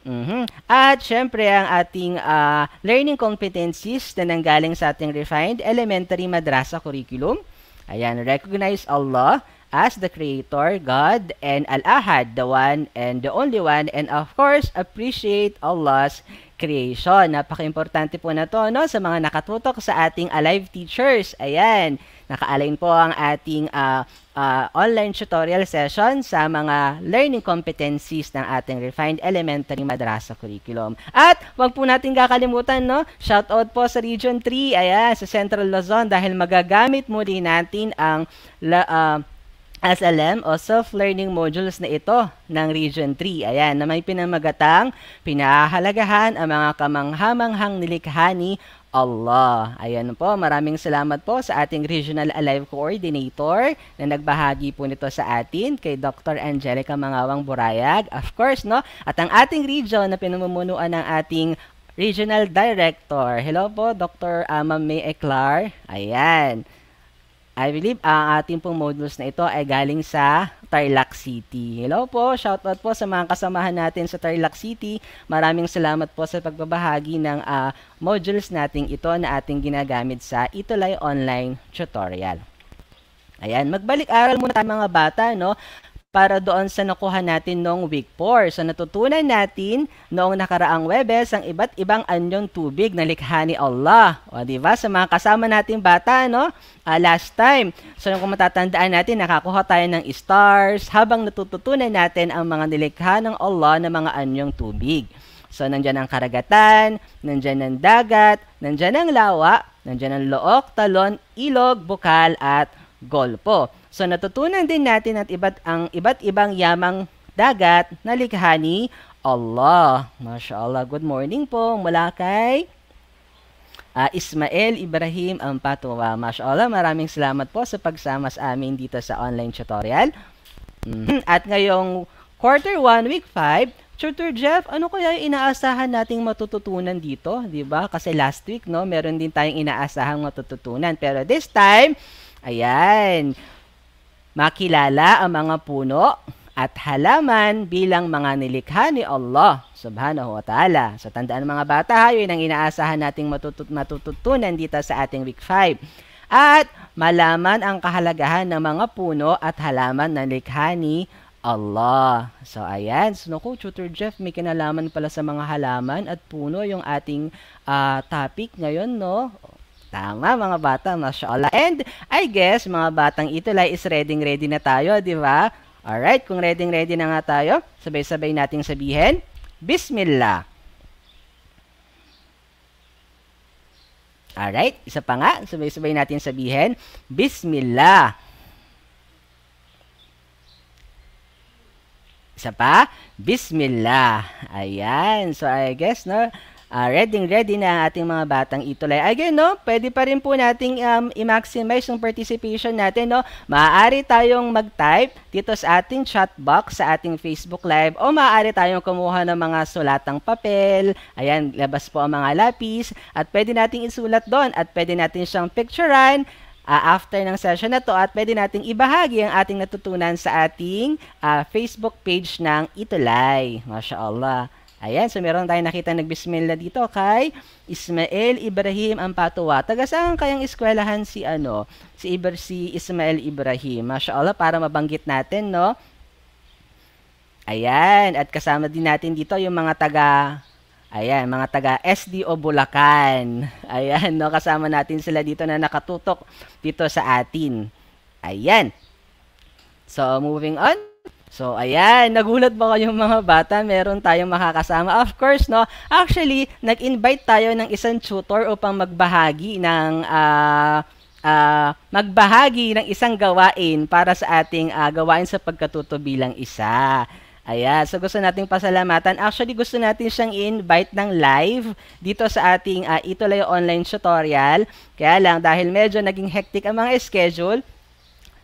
Mm-hmm. At syempre, ang ating uh, learning competencies na nanggaling sa ating refined elementary madrasa curriculum. Ayan, recognize Allah as the Creator, God, and Al-Ahad, the one and the only one, and of course, appreciate Allah's creation. Napaka-importante po na to, no, sa mga nakatutok sa ating Alive Teachers. Ayan, naka-align po ang ating uh, uh, online tutorial session sa mga learning competencies ng ating Refined Elementary Madrasa Curriculum. At wag po natin kakalimutan, no, shoutout po sa Region 3, ayan, sa Central Luzon, dahil magagamit muli natin ang la, uh, SLM o self-learning modules na ito ng Region 3. Ayan, na may pinamagatang pinahahalagahan ang mga kamanghamanghang ni Allah. Ayan po, maraming salamat po sa ating Regional Alive Coordinator na nagbahagi po nito sa atin, kay Dr. Angelica Mangawang Burayag, of course, no? At ang ating region na pinamumunuan ng ating Regional Director. Hello po, Dr. Uh, ah, Ma'am May Eclar. Ayan. I believe ang ating pong modules na ito ay galing sa Tarlac City. Hello po, shoutout po sa mga kasamahan natin sa Tarlac City. Maraming salamat po sa pagbabahagi ng uh, modules nating ito na ating ginagamit sa Itulay Online Tutorial. Ayan, magbalik aral muna tayo mga bata, no? para doon sa nakuha natin noong week 4. So natutunan natin noong nakaraang Webes ang iba't ibang anyong tubig na likha ni Allah. O di ba sa mga kasama nating bata no? Uh, last time. So kung matatandaan natin nakakuha tayo ng stars habang natututunan natin ang mga nilikha ng Allah na mga anyong tubig. So, nandyan ang karagatan, nandiyan ang dagat, nandiyan ang lawa, nandiyan ang look, talon, ilog, bukal, at golpo. So natutunan din natin at iba't ang iba't ibang yamang dagat na likha ni Allah. Mashallah. Good morning po mula kay uh, Ismael Ibrahim ang Ampatuwa. Mashallah, maraming salamat po sa pagsama sa amin dito sa online tutorial. Mm-hmm. At ngayong quarter 1, week 5, Tutor Jeff, ano kaya inaasahan nating matututunan dito? 'Di ba? Kasi last week, no, meron din tayong inaasahang matututunan. Pero this time, Ayan. Makilala ang mga puno at halaman bilang mga nilikha ni Allah subhanahu wa ta'ala. So tandaan ng mga bata, ha, yun ang inaasahan nating matutut matututunan dito sa ating week 5 at malaman ang kahalagahan ng mga puno at halaman na nilikha ni Allah. So, ayan. So, naku, Tutor Jeff, may kinalaman pala sa mga halaman at puno yung ating uh, topic ngayon, no? Tama mga bata, mashallah. And I guess mga batang itulay is ready-ready na tayo, di ba? Alright, kung ready-ready na nga tayo, sabay-sabay nating sabihin, Bismillah. Alright, isa pa nga, sabay-sabay natin sabihin, Bismillah. Isa pa, Bismillah. Ayan, so I guess, no, uh, ready ready na ang ating mga batang itulay. Again, no, pwede pa rin po nating um, i-maximize yung participation natin, no. Maaari tayong mag-type dito sa ating chat box sa ating Facebook Live o maaari tayong kumuha ng mga sulatang papel. Ayan, labas po ang mga lapis at pwede nating isulat doon at pwede natin siyang picturean uh, after ng session na to at pwede nating ibahagi ang ating natutunan sa ating uh, Facebook page ng Itulay. Masya Allah. Ayan, so meron tayong nakita nagbismillah dito kay Ismael Ibrahim ang patuwa. Taga saan kayang eskwelahan si ano? Si, Iber, si Ismael Ibrahim. Masya para mabanggit natin, no? Ayan, at kasama din natin dito yung mga taga Ayan, mga taga SDO Bulacan. Ayan, no, kasama natin sila dito na nakatutok dito sa atin. Ayan. So, moving on. So, ayan, nagulat ba kayong mga bata? Meron tayong makakasama. Of course, no? Actually, nag-invite tayo ng isang tutor upang magbahagi ng uh, uh, magbahagi ng isang gawain para sa ating uh, gawain sa pagkatuto bilang isa. Ayan, so gusto nating pasalamatan. Actually, gusto natin siyang i-invite ng live dito sa ating uh, Itulay Online Tutorial. Kaya lang, dahil medyo naging hectic ang mga schedule,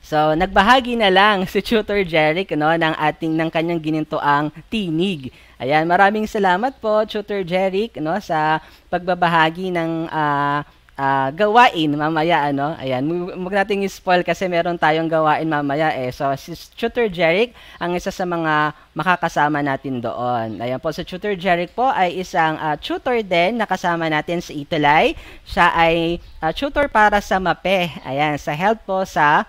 So, nagbahagi na lang si Tutor Jeric no, ng ating ng kanyang ginintoang tinig. Ayan, maraming salamat po Tutor Jeric no, sa pagbabahagi ng uh, uh, gawain mamaya ano. Ayan, wag nating spoil kasi meron tayong gawain mamaya eh. So si Tutor Jeric ang isa sa mga makakasama natin doon. Ayan po si Tutor Jeric po ay isang uh, tutor din nakasama natin sa Italay. Siya ay uh, tutor para sa MAPE. Ayan, sa health po sa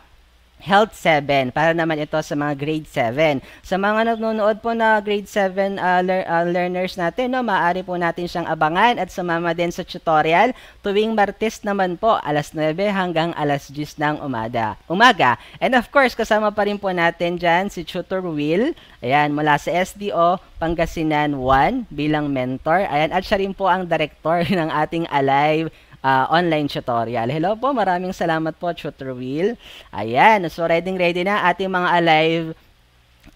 Health 7 para naman ito sa mga grade 7. Sa mga nanonood po na grade 7 uh, ah, lear, uh, learners natin, no, maaari po natin siyang abangan at sumama din sa tutorial tuwing Martes naman po alas 9 hanggang alas 10 ng umada. umaga. And of course, kasama pa rin po natin dyan si Tutor Will, ayan, mula sa SDO Pangasinan 1 bilang mentor. Ayan, at siya rin po ang director ng ating Alive uh, online tutorial. Hello po, maraming salamat po, Tutor Will. Ayan, so ready ready na ating mga alive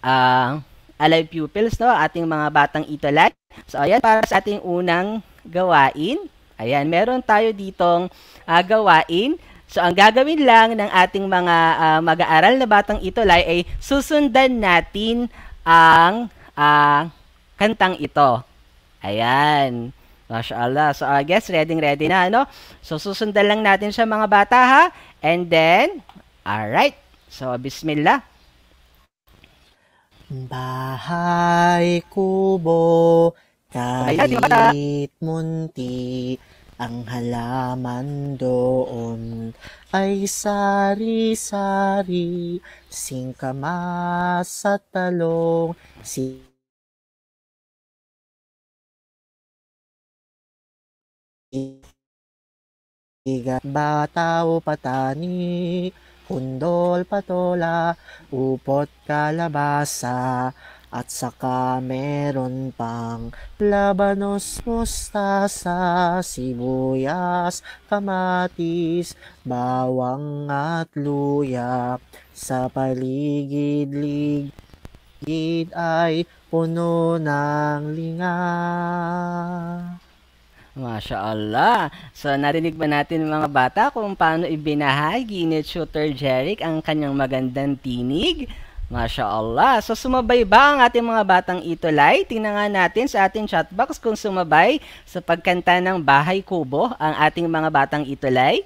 uh, alive pupils, no? ating mga batang ito italat. So ayan, para sa ating unang gawain. Ayan, meron tayo ditong uh, gawain. So ang gagawin lang ng ating mga uh, mag-aaral na batang itolay ay susundan natin ang uh, kantang ito. Ayan. MashaAllah. So, I guess, ready-ready na, ano? So, susundan lang natin sa mga bata, ha? And then, alright. So, bismillah. Bahay kubo, kahit munti, ang halaman doon ay sari-sari, singkamas at talong, si Igat batao patani, kundol patola, upot kalabasa, at saka meron pang labanos, mustasa, sibuyas, kamatis, bawang at luya. Sa paligid-ligid ay puno ng linga. Masya Allah. So, narinig ba natin mga bata kung paano ibinahagi ni Shooter Jeric ang kanyang magandang tinig? Masya Allah. So, sumabay ba ang ating mga batang ito, itulay? Tingnan nga natin sa ating chatbox kung sumabay sa pagkanta ng Bahay Kubo ang ating mga batang ito, itulay.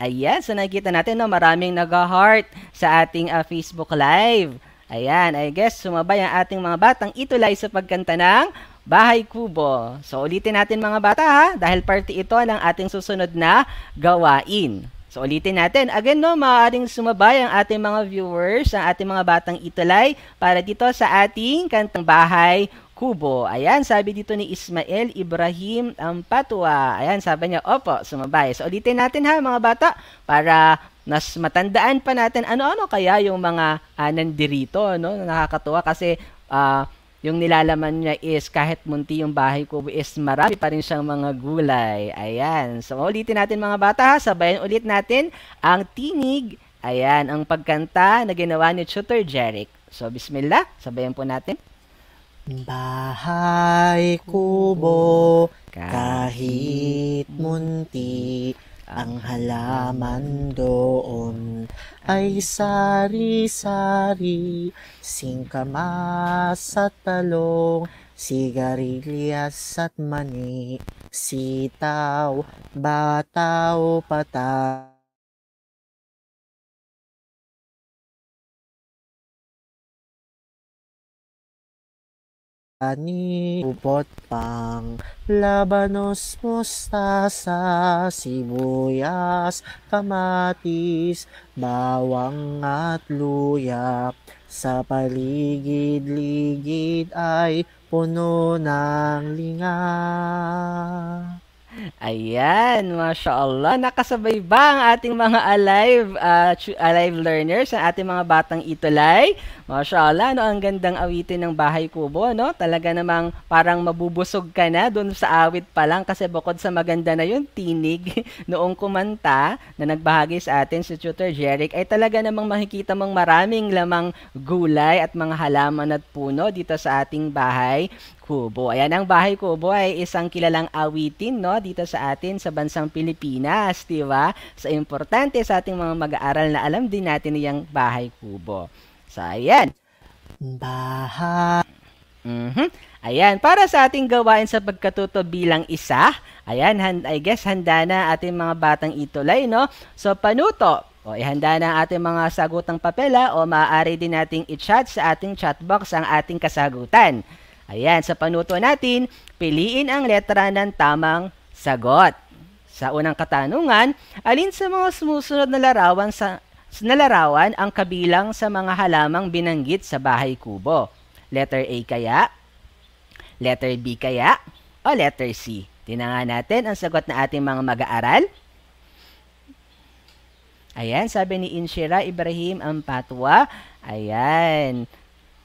Ayan, so nakikita natin no, maraming nag-heart sa ating uh, Facebook Live. Ayan, I guess sumabay ang ating mga batang ito, itulay sa pagkanta ng Bahay Kubo. So, ulitin natin mga bata ha, dahil party ito ng ating susunod na gawain. So, ulitin natin. Again, no, maaaring sumabay ang ating mga viewers, ang ating mga batang itulay para dito sa ating kantang bahay kubo. Ayan, sabi dito ni Ismael Ibrahim Ampatwa. Ayan, sabi niya, opo, sumabay. So, ulitin natin ha, mga bata, para nas matandaan pa natin ano-ano kaya yung mga uh, nandirito, no? Nakakatuwa kasi uh, yung nilalaman niya is kahit munti yung bahay ko is marami pa rin siyang mga gulay. Ayan. So, ulitin natin mga bata. ha. Sabayan ulit natin ang tinig. Ayan, ang pagkanta na ginawa ni Tutor Jeric. So, bismillah. Sabayan po natin. Bahay kubo kahit munti ang halaman doon ay sari-sari, singkamas at talong, sigarilyas at mani, sitaw, bataw, patay. ani ubot pang labanos mustasa sibuyas kamatis bawang at luya sa paligid-ligid ay puno ng linga Ayan, mashallah. Allah. Nakasabay ba ang ating mga alive, uh, alive learners, ang ating mga batang itulay? Mashallah, no, ang gandang awitin ng Bahay Kubo, no? Talaga namang parang mabubusog ka na doon sa awit pa lang kasi bukod sa maganda na yun, tinig noong kumanta na nagbahagi sa atin si Tutor Jeric ay talaga namang makikita mong maraming lamang gulay at mga halaman at puno dito sa ating bahay kubo. Ayan, ang bahay kubo ay isang kilalang awitin no, dito sa atin sa bansang Pilipinas, di ba? Sa importante sa ating mga mag-aaral na alam din natin yung bahay kubo. So, ayan. Baha. Mm-hmm. Ayan, para sa ating gawain sa pagkatuto bilang isa, ayan, hand, I guess handa na ating mga batang itulay, no? So, panuto, o ihanda na ang ating mga sagutang papela o maaari din nating i-chat sa ating chat box ang ating kasagutan. Ayan, sa panuto natin, piliin ang letra ng tamang sagot. Sa unang katanungan, alin sa mga sumusunod na larawan sa Sinalarawan ang kabilang sa mga halamang binanggit sa bahay kubo. Letter A kaya? Letter B kaya? O letter C? Tinangan natin ang sagot na ating mga mag-aaral. Ayan, sabi ni Inshira Ibrahim ang patwa. Ayan,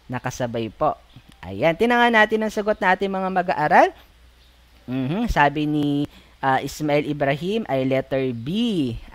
nakasabay po. Ayan, tinangan natin ang sagot na ating mga mag-aaral. Mm-hmm, sabi ni uh, Ismail Ibrahim ay letter B.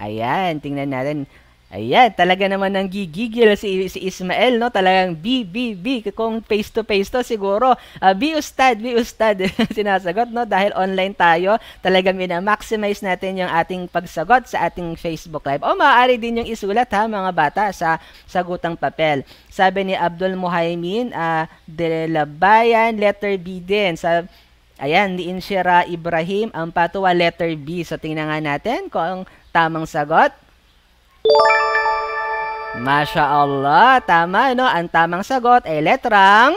Ayan, tingnan natin Ayan, talaga naman ang gigigil si, si Ismael, no? Talagang B, B, B. Kung face to face to, siguro, uh, ah, B ustad, B ustad, sinasagot, no? Dahil online tayo, talagang minamaximize natin yung ating pagsagot sa ating Facebook Live. O maaari din yung isulat, ha, mga bata, sa sagutang papel. Sabi ni Abdul Muhaimin, uh, ah, De La Bayan, letter B din. Sa, ayan, ni Inshira Ibrahim, ang patuwa letter B. So, tingnan nga natin kung tamang sagot. Masya Allah, tama no? Ang tamang sagot ay letrang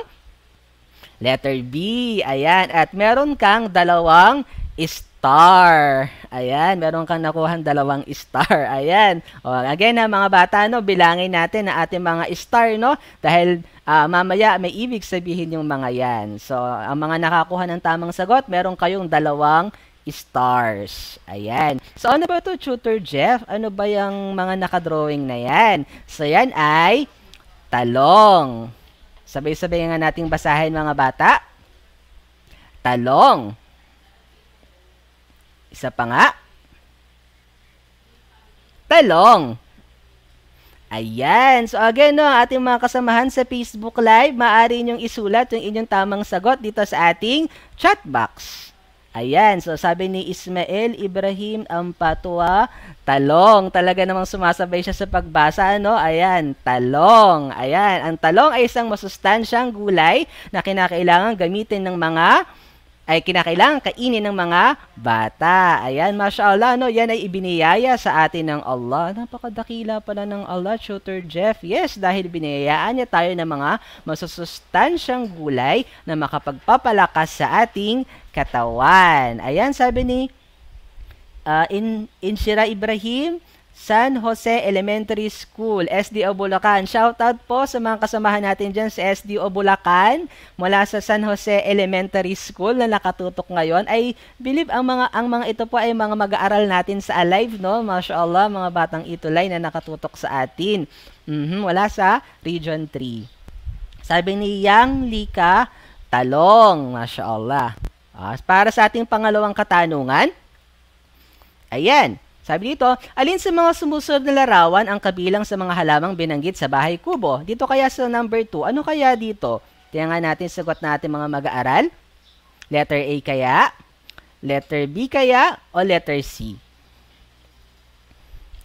letter B. Ayan, at meron kang dalawang star. Ayan, meron kang nakuhan dalawang star. Ayan. O, again na mga bata, no, bilangin natin na ating mga star, no? Dahil uh, mamaya may ibig sabihin yung mga yan. So, ang mga nakakuha ng tamang sagot, meron kayong dalawang stars. Ayan. So, ano ba to Tutor Jeff? Ano ba yung mga nakadrawing na yan? So, yan ay talong. Sabay-sabay nga nating basahin mga bata. Talong. Isa pa nga. Talong. Ayan. So again, no, ating mga kasamahan sa Facebook Live, maaari niyong isulat yung inyong tamang sagot dito sa ating chat box. Ayan, so sabi ni Ismael Ibrahim Ampatwa, talong. Talaga namang sumasabay siya sa pagbasa, ano? Ayan, talong. Ayan, ang talong ay isang masustansyang gulay na kinakailangan gamitin ng mga ay kinakailangan kainin ng mga bata. Ayan, mashallah, no? Yan ay ibiniyaya sa atin ng Allah. Napakadakila pala ng Allah, Shooter Jeff. Yes, dahil biniyayaan niya tayo ng mga masusustansyang gulay na makapagpapalakas sa ating katawan. Ayan, sabi ni uh, in, Inshira Ibrahim, San Jose Elementary School, SDO Bulacan. Shout out po sa mga kasamahan natin dyan sa SDO Bulacan mula sa San Jose Elementary School na nakatutok ngayon. I believe ang mga ang mga ito po ay mga mag-aaral natin sa Alive, no? Mashallah, mga batang itulay na nakatutok sa atin. Mm-hmm, wala sa Region 3. Sabi ni Yang Lika, talong. Mashallah. Ah, para sa ating pangalawang katanungan, ayan, sabi dito, alin sa mga sumusunod na larawan ang kabilang sa mga halamang binanggit sa bahay kubo? Dito kaya sa number 2, ano kaya dito? Tingnan natin sagot natin mga mag-aaral. Letter A kaya? Letter B kaya? O letter C?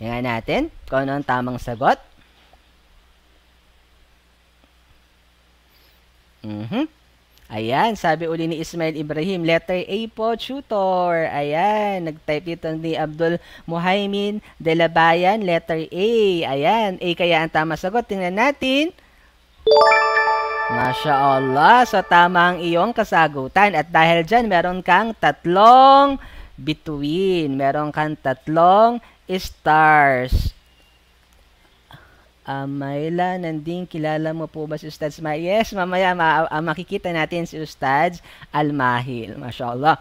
Kaya natin kung ano ang tamang sagot. Mm-hmm. Ayan, sabi uli ni Ismail Ibrahim, letter A po, tutor. Ayan, nag-type dito ni Abdul Muhaymin de la Bayan, letter A. Ayan, A kaya ang tama sagot. Tingnan natin. Masya Allah, so tama ang iyong kasagutan. At dahil dyan, meron kang tatlong between. Meron kang tatlong stars. Um, Mayla, Nanding, kilala mo po ba si Ustads Ma? Yes, mamaya ma- uh, makikita natin si Ustads Almahil. Mashallah.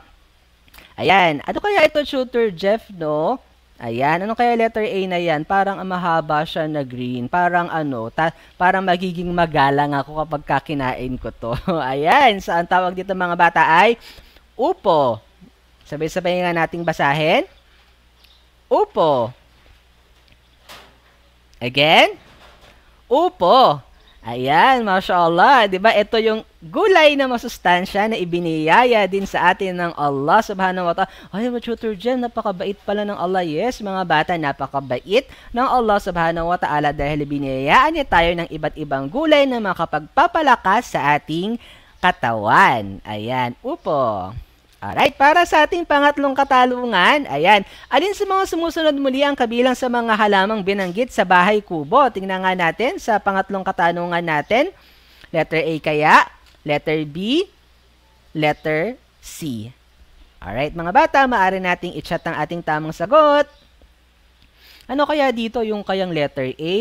Ayan. Ano kaya ito, Shooter Jeff, no? Ayan, ano kaya letter A na yan? Parang mahaba siya na green. Parang ano, ta- parang magiging magalang ako kapag kakinain ko to. Ayan, Saan tawag dito mga bata ay upo. Sabay-sabay nga nating basahin. Upo. Again? upo. Ayan, mashallah. Di ba? Ito yung gulay na masustansya na ibiniyaya din sa atin ng Allah subhanahu wa ta'ala. Ay, Tutor Jen, napakabait pala ng Allah. Yes, mga bata, napakabait ng Allah subhanahu wa ta'ala dahil biniyayaan niya tayo ng iba't ibang gulay na makapagpapalakas sa ating katawan. Ayan, upo. Alright, para sa ating pangatlong katalungan, ayan, alin sa mga sumusunod muli ang kabilang sa mga halamang binanggit sa bahay kubo? Tingnan nga natin sa pangatlong katanungan natin. Letter A kaya? Letter B? Letter C? Alright, mga bata, maaari nating i-chat ang ating tamang sagot. Ano kaya dito yung kayang letter A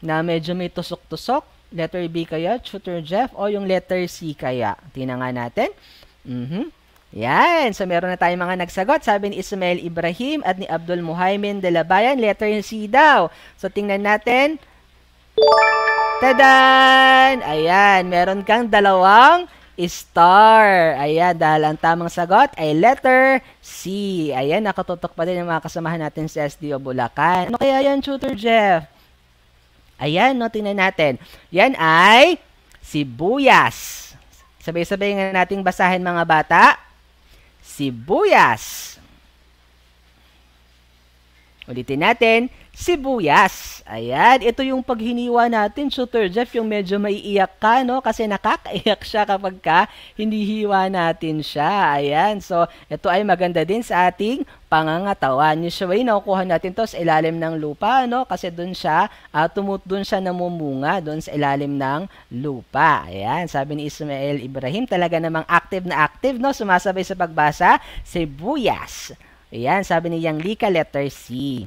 na medyo may tusok-tusok? Letter B kaya, Tutor Jeff? O yung letter C kaya? Tingnan nga natin. Mm-hmm. Yan. So, meron na tayong mga nagsagot. Sabi ni Ismail Ibrahim at ni Abdul Muhaymin de la Bayan, letter C daw. So, tingnan natin. Tadan! Ayan, meron kang dalawang star. Ayan, dahil ang tamang sagot ay letter C. Ayan, nakatutok pa din ang mga kasamahan natin sa SDO Bulacan. Ano kaya yan, Tutor Jeff? Ayan, no, tingnan natin. Yan ay sibuyas. Sabay-sabay nga nating basahin mga bata. Sibuyas. Ulitin natin, sibuyas. Ayan, ito yung paghiniwa natin, Shooter Jeff, yung medyo maiiyak ka, no? Kasi nakakaiyak siya kapag ka hinihiwa natin siya. Ayan, so ito ay maganda din sa ating pangangatawan. Usually, nakukuha natin to sa ilalim ng lupa, no? Kasi doon siya, uh, tumut doon siya namumunga, doon sa ilalim ng lupa. Ayan, sabi ni Ismael Ibrahim, talaga namang active na active, no? Sumasabay sa pagbasa, sibuyas. Ayan, sabi ni Yang Lika, letter C.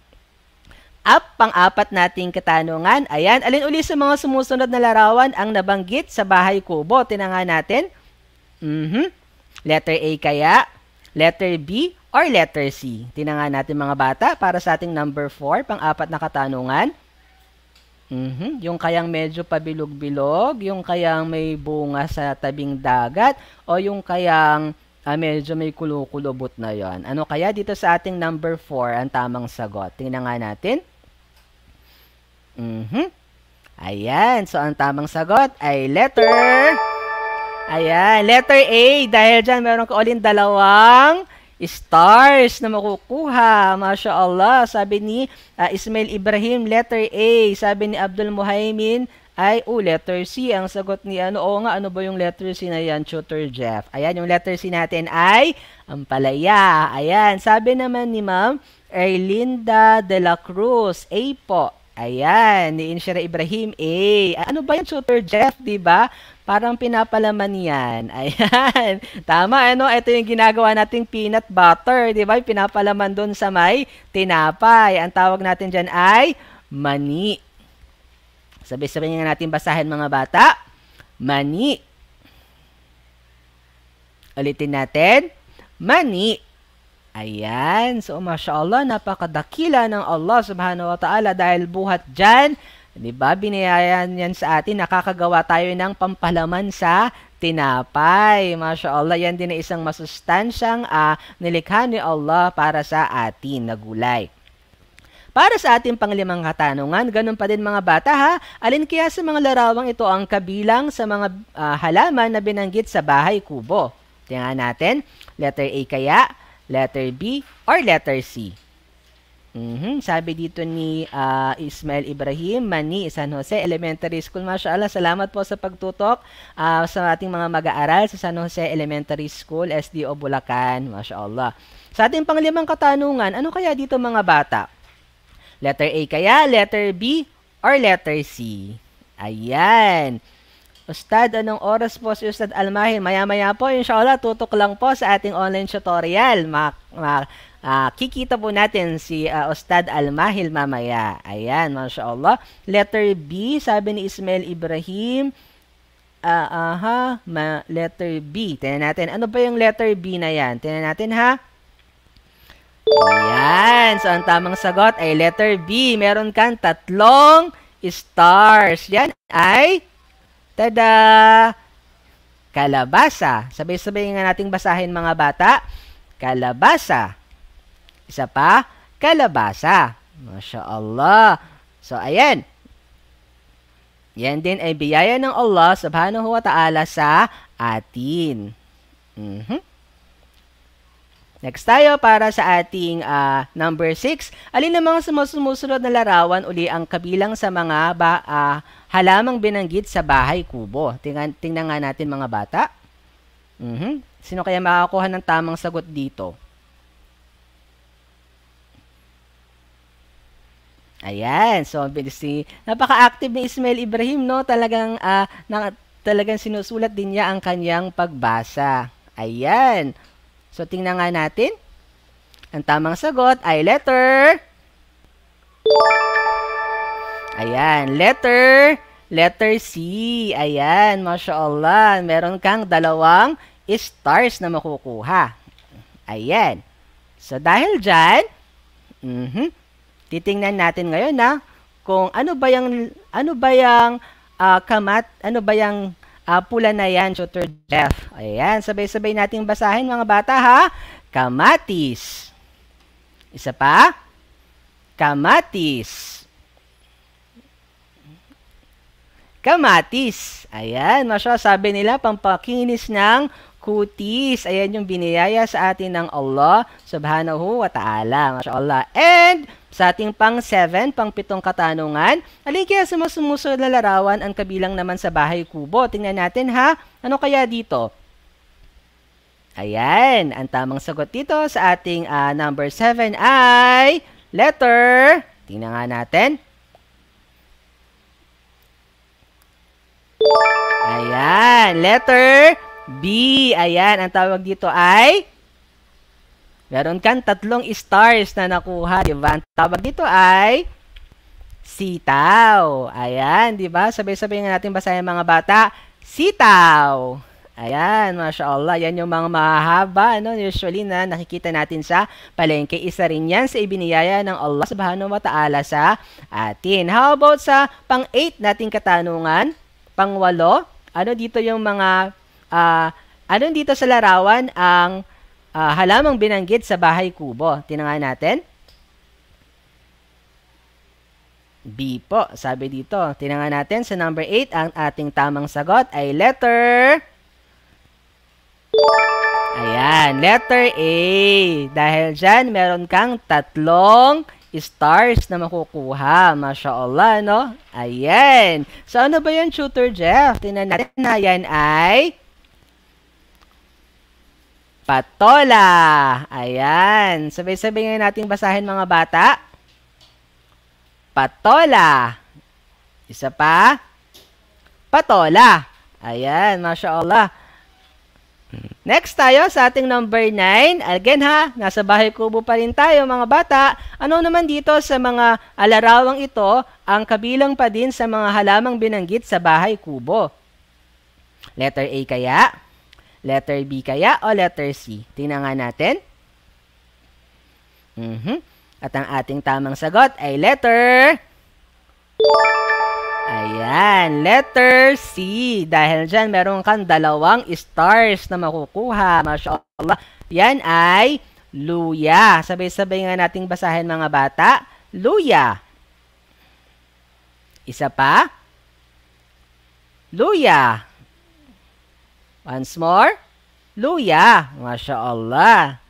Up, pang-apat nating katanungan. Ayan, alin uli sa mga sumusunod na larawan ang nabanggit sa bahay kubo? Tinangan natin. Mm-hmm. Letter A kaya? Letter B or letter C? Tinangan natin mga bata para sa ating number 4, pang-apat na katanungan. Mm-hmm. Yung kayang medyo pabilog-bilog, yung kayang may bunga sa tabing dagat, o yung kayang uh, medyo may kulukulubot na yon. Ano kaya dito sa ating number 4 ang tamang sagot? Tingnan nga natin. Mm-hmm. Ayan. So, ang tamang sagot ay letter... Ayan, letter A. Dahil dyan, meron ko ulit dalawang stars na makukuha. Masya Allah. Sabi ni uh, Ismail Ibrahim, letter A. Sabi ni Abdul Muhaimin, ay, oh, letter C. Ang sagot ni ano, o nga, ano ba yung letter C na yan, Tutor Jeff? Ayan, yung letter C natin ay ang palaya. Ayan, sabi naman ni Ma'am Erlinda De La Cruz, A po. Ayan, ni Inshira Ibrahim Eh, Ano ba yan, Shooter Jeff, di ba? Parang pinapalaman yan. Ayan. Tama, ano? Ito yung ginagawa nating peanut butter, di ba? Pinapalaman doon sa may tinapay. Ang tawag natin dyan ay mani. Sabi-sabi nga natin basahin mga bata. Mani. Ulitin natin. Mani. Ayan. So, mashallah, napakadakila ng Allah subhanahu wa ta'ala dahil buhat dyan, di ba, binayayan yan sa atin, nakakagawa tayo ng pampalaman sa tinapay. Mashallah, yan din ay isang masustansyang uh, nilikha ni Allah para sa atin na gulay. Para sa ating panglimang katanungan, ganun pa din mga bata ha, alin kaya sa mga larawang ito ang kabilang sa mga uh, halaman na binanggit sa bahay kubo? Tingnan natin, letter A kaya, letter B, or letter C. Mm-hmm. Sabi dito ni uh, ah, Ismail Ibrahim, Mani, San Jose Elementary School. Masha'Allah, salamat po sa pagtutok uh, sa ating mga mag-aaral sa San Jose Elementary School, SDO Bulacan. Masha'Allah. Sa ating panglimang katanungan, ano kaya dito mga bata? Letter A kaya, letter B, or letter C? Ayan. Ustad, anong oras po si Ustad Almahin? Maya-maya po, inshallah, tutok lang po sa ating online tutorial. Mak mak Uh, ah, kikita po natin si uh, Ustad Almahil mamaya. Ayan, Masya Letter B, sabi ni Ismail Ibrahim. Uh, aha, ma letter B. Tingnan natin, ano ba yung letter B na yan? Tingnan natin ha. Ayan, so ang tamang sagot ay letter B. Meron kang tatlong stars. Yan ay Tada! Kalabasa. Sabay-sabay nga nating basahin mga bata. Kalabasa. Isa pa, kalabasa. Masya Allah. So, ayan. Yan din ay biyaya ng Allah subhanahu wa ta'ala sa atin. Mm-hmm. Next tayo para sa ating uh, number 6. Alin mga sumusunod na larawan uli ang kabilang sa mga ba, uh, halamang binanggit sa bahay kubo. Tingnan, tingnan nga natin mga bata. Mm-hmm. Sino kaya makakuha ng tamang sagot dito? Ayan, so si napaka-active ni Ismail Ibrahim, no? Talagang uh, na, talagang sinusulat din niya ang kanyang pagbasa. Ayan. So tingnan nga natin. Ang tamang sagot ay letter Ayan, letter, letter C. Ayan, mashallah, Allah. Meron kang dalawang stars na makukuha. Ayan. So, dahil dyan, mm -hmm, titingnan natin ngayon na kung ano ba yung, ano ba yung uh, kamat, ano ba yung uh, pula na yan, shooter death. Ayan, sabay-sabay nating basahin mga bata ha. Kamatis. Isa pa. Kamatis. kamatis. Ayan, masya, ano sabi nila, pampakinis ng kutis. Ayan yung biniyaya sa atin ng Allah subhanahu wa ta'ala. Masya Allah. And sa ating pang 7, pang pitong katanungan, alin kaya sa sumusunod na larawan ang kabilang naman sa bahay kubo? Tingnan natin ha, ano kaya dito? Ayan, ang tamang sagot dito sa ating uh, number 7 ay letter, tingnan nga natin, Ayan, letter B. Ayan, ang tawag dito ay meron kang tatlong stars na nakuha, di ba? Ang tawag dito ay sitaw. Ayan, di ba? Sabay-sabay nga natin basahin mga bata. Sitaw. Ayan, mashallah. Yan yung mga mahaba, ano, usually na nakikita natin sa palengke. Isa rin yan sa ibiniyaya ng Allah subhanahu wa ta'ala sa atin. How about sa pang-8 nating katanungan? Pangwalo, ano dito yung mga, uh, ano dito sa larawan ang uh, halamang binanggit sa bahay kubo? Tinangan natin. B po, sabi dito. Tinangan natin sa number 8, ang ating tamang sagot ay letter... Ayan, letter A. Dahil dyan, meron kang tatlong stars na makukuha. Masya Allah, no? Ayan. So, ano ba yan, Tutor Jeff? Tinan natin na yan ay... Patola. Ayan. Sabay-sabay ngayon natin basahin mga bata. Patola. Isa pa. Patola. Ayan, Masya Allah. Next tayo sa ating number 9. Again ha, nasa bahay kubo pa rin tayo mga bata. Ano naman dito sa mga alarawang ito ang kabilang pa din sa mga halamang binanggit sa bahay kubo? Letter A kaya? Letter B kaya o letter C? Tingnan nga natin. Mm-hmm. At ang ating tamang sagot ay letter Ayan, letter C. Dahil dyan, meron kang dalawang stars na makukuha. Masya Yan ay luya. Sabay-sabay nga nating basahin mga bata. Luya. Isa pa. Luya. Once more. Luya. Masya Allah.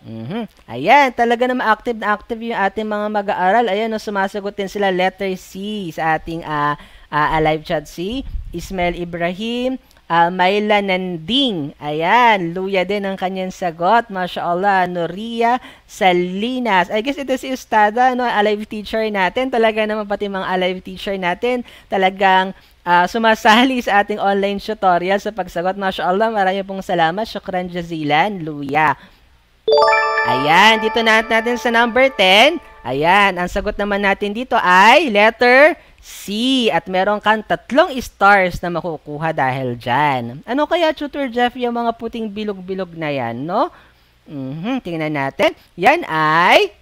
Mm-hmm. Ayan, talaga naman active na active yung ating mga mag-aaral. Ayan, no, sumasagot din sila letter C sa ating uh, ah, uh, ah, live chat si Ismail Ibrahim, uh, ah, Mayla Nanding. Ayan, luya din ang kanyang sagot. Masya Allah, Noria Salinas. I guess ito si Ustada, no, alive teacher natin. Talaga naman pati mga alive teacher natin, talagang uh, sumasali sa ating online tutorial sa pagsagot. Masya maraming pong salamat. Shukran jazilan, luya. Ayan, dito na natin sa number 10. Ayan, ang sagot naman natin dito ay letter C. At meron kang tatlong stars na makukuha dahil dyan. Ano kaya, Tutor Jeff, yung mga puting bilog-bilog na yan, no? Mm-hmm, tingnan natin. Yan ay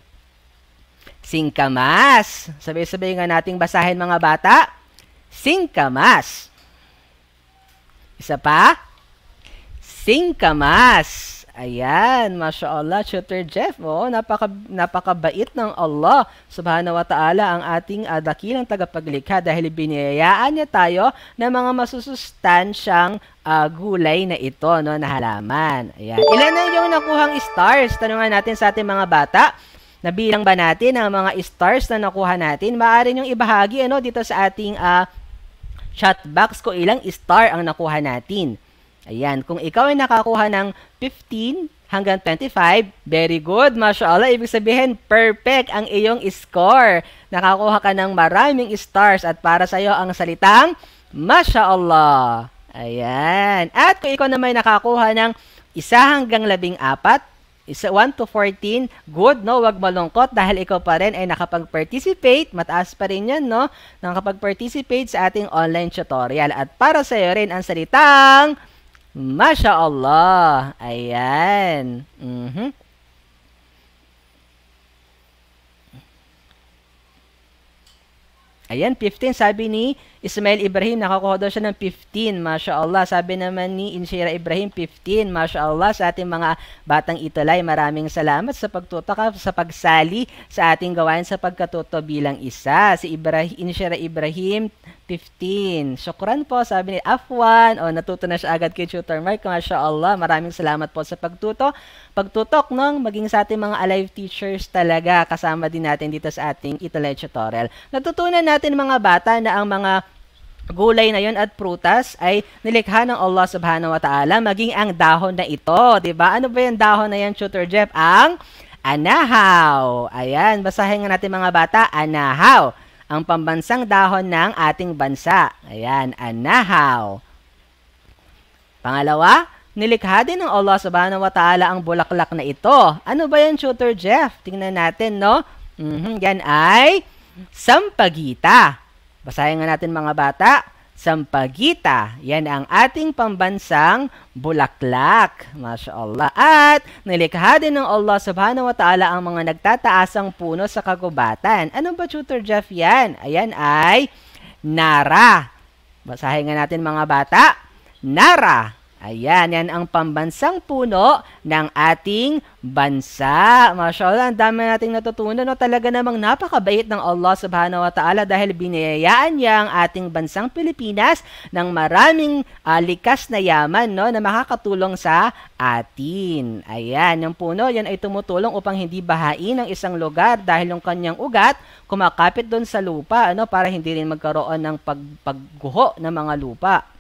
singkamas. Sabay-sabay nga nating basahin mga bata. Singkamas. Isa pa. Singkamas. Ayan, mashallah, Allah, Shooter Jeff, oh, napaka, napakabait ng Allah subhanahu wa ta'ala ang ating uh, dakilang tagapaglikha dahil biniyayaan niya tayo ng mga masusustansyang uh, gulay na ito no, na halaman. Ayan. Ilan ang iyong nakuhang stars? Tanungan natin sa ating mga bata. Nabilang ba natin ang mga stars na nakuha natin? Maaari niyong ibahagi ano, dito sa ating uh, chat box ko ilang star ang nakuha natin. Ayan, kung ikaw ay nakakuha ng 15 hanggang 25, very good, mashallah. Ibig sabihin, perfect ang iyong score. Nakakuha ka ng maraming stars at para sa iyo ang salitang mashallah. Ayan. At kung ikaw naman ay nakakuha ng isa hanggang labing apat, 1 to 14, good, no? Huwag malungkot dahil ikaw pa rin ay nakapag-participate, mataas pa rin yan, no? Nakapag-participate sa ating online tutorial. At para sa iyo rin ang salitang Masha Allah. Ayan. Mm-hmm. Ayan, 15 sabi ni Ismail Ibrahim, nakakuha daw siya ng 15, Masya Allah. Sabi naman ni Inshira Ibrahim, 15, Masya Allah. Sa ating mga batang itulay, maraming salamat sa pagtutaka, sa pagsali sa ating gawain sa pagkatuto bilang isa. Si Ibrahim, Inshira Ibrahim, 15. Shukran po, sabi ni Afwan. O, natuto na siya agad kay Tutor Mike, Masya Allah, maraming salamat po sa pagtuto. Pagtutok ng maging sa ating mga alive teachers talaga. Kasama din natin dito sa ating Italy tutorial. Natutunan natin mga bata na ang mga gulay na yon at prutas ay nilikha ng Allah subhanahu wa ta'ala maging ang dahon na ito. ba diba? Ano ba yung dahon na yan, Tutor Jeff? Ang anahaw. Ayan, basahin nga natin mga bata, anahaw. Ang pambansang dahon ng ating bansa. Ayan, anahaw. Pangalawa, nilikha din ng Allah subhanahu wa ta'ala ang bulaklak na ito. Ano ba yan, Tutor Jeff? Tingnan natin, no? Mm-hmm, yan ay sampagita. Basahin nga natin mga bata. Sampagita, yan ang ating pambansang bulaklak. Masya Allah. At nilikha din ng Allah subhanahu wa ta'ala ang mga nagtataasang puno sa kagubatan. Ano ba, Tutor Jeff, yan? Ayan ay nara. Basahin nga natin mga bata. Nara. Ayan, yan ang pambansang puno ng ating bansa. Mashallah, ang dami nating natutunan. No? Talaga namang napakabait ng Allah subhanahu wa ta'ala dahil binayayaan niya ang ating bansang Pilipinas ng maraming uh, likas na yaman no? na makakatulong sa atin. Ayan, yung puno, yan ay tumutulong upang hindi bahain ang isang lugar dahil yung kanyang ugat kumakapit doon sa lupa ano? para hindi rin magkaroon ng pag pagguho ng mga lupa.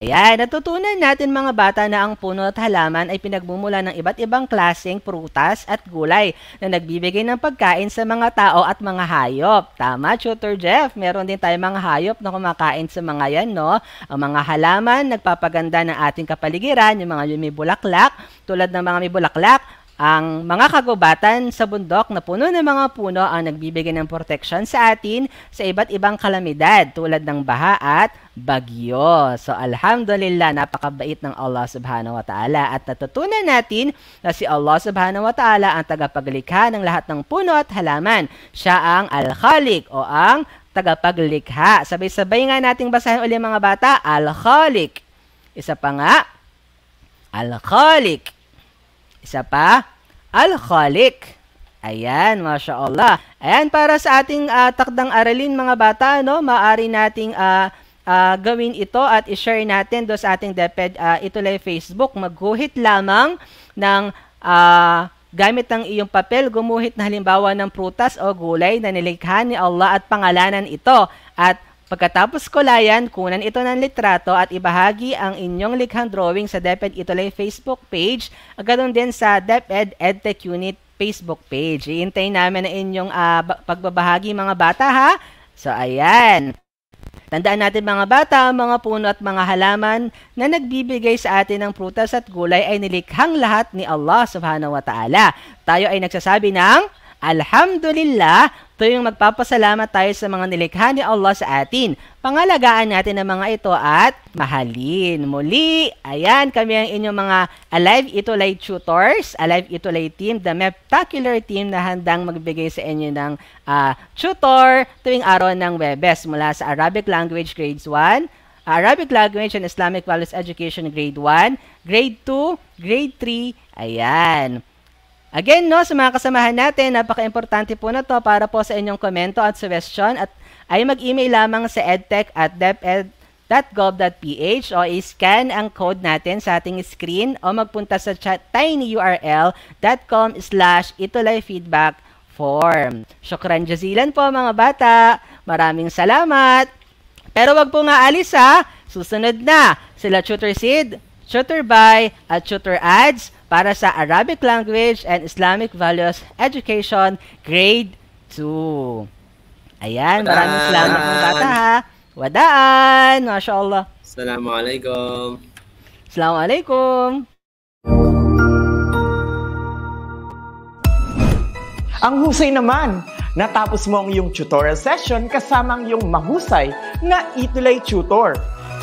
Ayan, natutunan natin mga bata na ang puno at halaman ay pinagmumula ng iba't ibang klaseng prutas at gulay na nagbibigay ng pagkain sa mga tao at mga hayop. Tama, Tutor Jeff, meron din tayong mga hayop na kumakain sa mga yan, no? Ang mga halaman, nagpapaganda ng ating kapaligiran, yung mga may bulaklak, tulad ng mga may bulaklak, ang mga kagubatan sa bundok na puno ng mga puno ang nagbibigay ng protection sa atin sa iba't ibang kalamidad tulad ng baha at bagyo. So alhamdulillah, napakabait ng Allah subhanahu wa ta'ala at natutunan natin na si Allah subhanahu wa ta'ala ang tagapaglikha ng lahat ng puno at halaman. Siya ang al-khalik o ang tagapaglikha. Sabay-sabay nga nating basahin ulit mga bata, al-khalik. Isa pa nga, al-khalik isa pa, Al-Khalik. Ayan, Masya Allah. Ayan, para sa ating uh, takdang aralin mga bata, no, maaari nating uh, uh, gawin ito at i-share natin do sa ating DepEd uh, Itulay Facebook. Magguhit lamang ng uh, Gamit ang iyong papel, gumuhit na halimbawa ng prutas o gulay na nilikha ni Allah at pangalanan ito at Pagkatapos ko kulayan, kunan ito ng litrato at ibahagi ang inyong likhang drawing sa DepEd Italy Facebook page at ganoon din sa DepEd EdTech Unit Facebook page. Iintay namin ang inyong uh, pagbabahagi mga bata ha. So ayan. Tandaan natin mga bata, mga puno at mga halaman na nagbibigay sa atin ng prutas at gulay ay nilikhang lahat ni Allah subhanahu wa ta'ala. Tayo ay nagsasabi ng Alhamdulillah, tuyong magpapasalamat tayo sa mga nilikha ni Allah sa atin. Pangalagaan natin ang mga ito at mahalin. Muli, ayan kami ang inyong mga Alive Itulay Tutors, Alive Itulay Team, the Meptacular Team na handang magbigay sa inyo ng uh, tutor tuwing araw ng Webes mula sa Arabic Language Grades 1, Arabic Language and Islamic Values Education Grade 1, Grade 2, Grade 3, ayan. Again, no, sa mga kasamahan natin, napaka-importante po na to para po sa inyong komento at suggestion at ay mag-email lamang sa edtech at deped.gov.ph o i-scan ang code natin sa ating screen o magpunta sa chat tinyurl.com slash feedback form. Syukran jazilan po mga bata. Maraming salamat. Pero wag po nga alis ha. Susunod na sila Tutor Seed, Tutor Buy at Tutor Ads para sa Arabic Language and Islamic Values Education Grade 2. Ayan, Wadaan. maraming salamat mga bata ha. Wadaan! mashallah. Assalamualaikum. Assalamualaikum. Ang husay naman, natapos mo ang iyong tutorial session kasama ang iyong mahusay na Itulay Tutor.